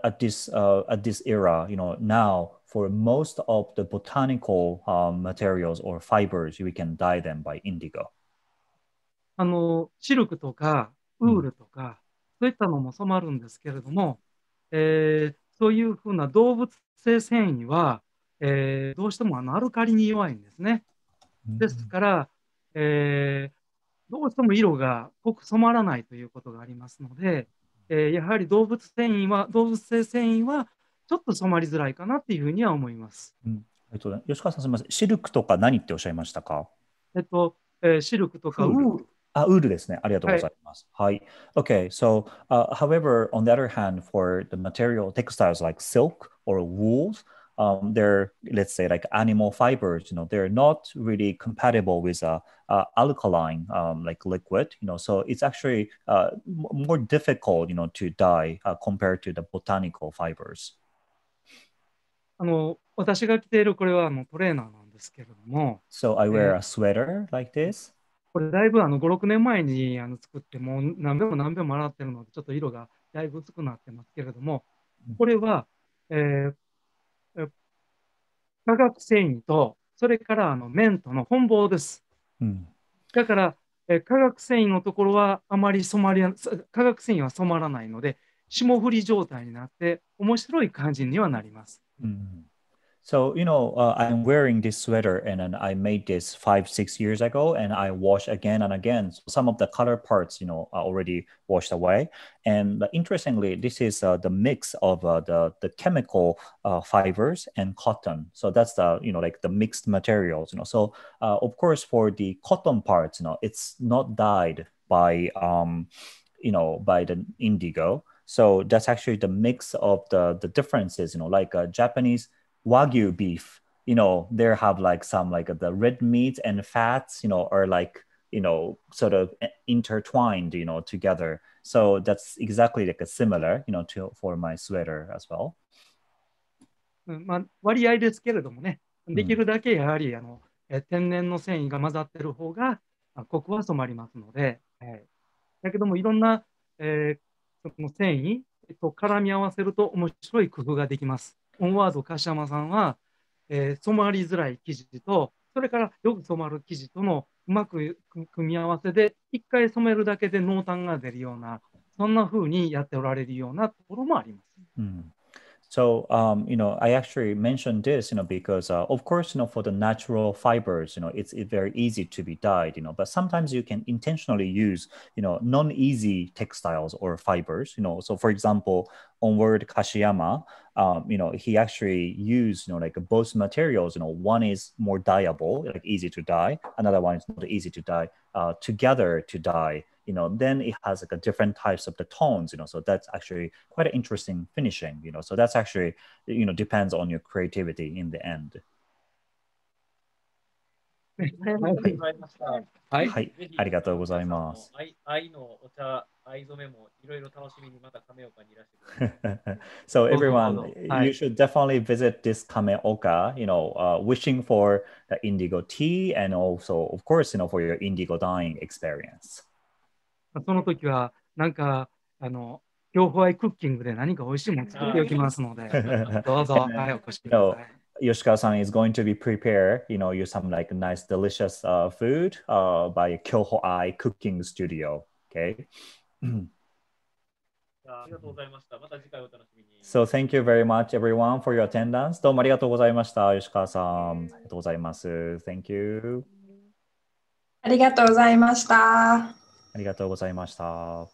B: at this uh, at this era you know now for most of the botanical um, materials or fibers we can dye them by indigo
D: あのシルクとかウールとか、そういったのも染まるんですけれども、えー、そういうふうな動物性繊維は、えー、どうしてもあのアルカリに弱いんですね。ですから、えー、どうしても色が濃く染まらないということがありますので、えやはり動物繊維は動物性繊維はちょっと染まりづらいかなっていうふうには思います。うん
B: えっと、吉川さんすみません、シルクとか何っておっしゃいましたか。
D: えっと、えー、シルクとかウール Uh, ウール
B: ですね。ありがとうございます。はい。はい、okay, so、uh, however, on the other hand, for the material textiles like silk or wools, um, they're let's say like animal fibers. You know, they're not really compatible with a, uh, a uh, alkaline um, like liquid. You know, so it's actually uh, more difficult. You know, to dye uh, compared to the botanical fibers. So I wear a sweater
D: like this. これだいぶあの5、6年前にあの作って、もう何べも何べも洗ってるので、ちょっと色がだいぶ薄くなってますけれども、これは、えー、化学繊維と、それからあの綿との本棒です。うん、だから、えー、化学繊維のところはあまり染まり、化学繊維は染まらないので、霜降り状態になって、面白い感じにはなります。うん
B: So, you know, uh, I'm wearing this sweater and, and I made this five, six years ago and I wash again and again. So some of the color parts, you know, are already washed away. And interestingly, this is uh, the mix of uh, the, the chemical uh, fibers and cotton. So that's the, you know, like the mixed materials, you know. So uh, of course, for the cotton parts, you know, it's not dyed by, um, you know, by the indigo. So that's actually the mix of the, the differences, you know, like uh, Japanese wagyu beef you know there have like some like the red meat and fats you know are like you know sort of intertwined you know together so that's exactly like a similar you know to for my sweater as well
D: まあ、割合ですけれどもね、できるだけやはりあの、え天然の繊維が混ざってる方が、あ、コクは染まりますので、はい、だけどもいろんな、えー、その繊維と絡み合わせると面白い工夫ができます。オンワード柏山さんは、えー、染まりづらい生地と、それからよく染まる生地とのうまく組み合わせで、一回染めるだけで濃淡が出るような、そんな風にやっておられるようなところもあります。
A: うん
B: So, um, you know, I actually mentioned this, you know, because uh, of course, you know, for the natural fibers, you know, it's, very easy to be dyed, you know, but sometimes you can intentionally use, you know, non-easy textiles or fibers, you know. So, for example, onward Kashiyama, um, you know, he actually used, you know, like both materials, you know, one is more dyeable, like easy to dye, another one is not easy to dye, uh, together to dye you know, then it has like a different types of the tones, you know, so that's actually quite an interesting finishing, you know, so that's actually, you know, depends on your creativity in the end. So everyone, oh, oh, oh. you should definitely visit this Kameoka, you know, uh, wishing for the indigo tea and also, of course, you know, for your indigo dyeing experience.
D: その時は、なんか、あの、両方アイクッキングで何か美味しいもの作っておきますので、どうぞ、は
C: い、お越しくださ
B: い。Yoshikawa-san is going to be prepare, you know, you some like nice, delicious uh, food uh, by Kyohoai Cooking Studio. Okay. so thank you very much everyone for your attendance. どうもありがとうございました。吉川さん、ありがとうございます。Thank you.
C: ありがとうございました。
B: ありがとうございまし
A: た。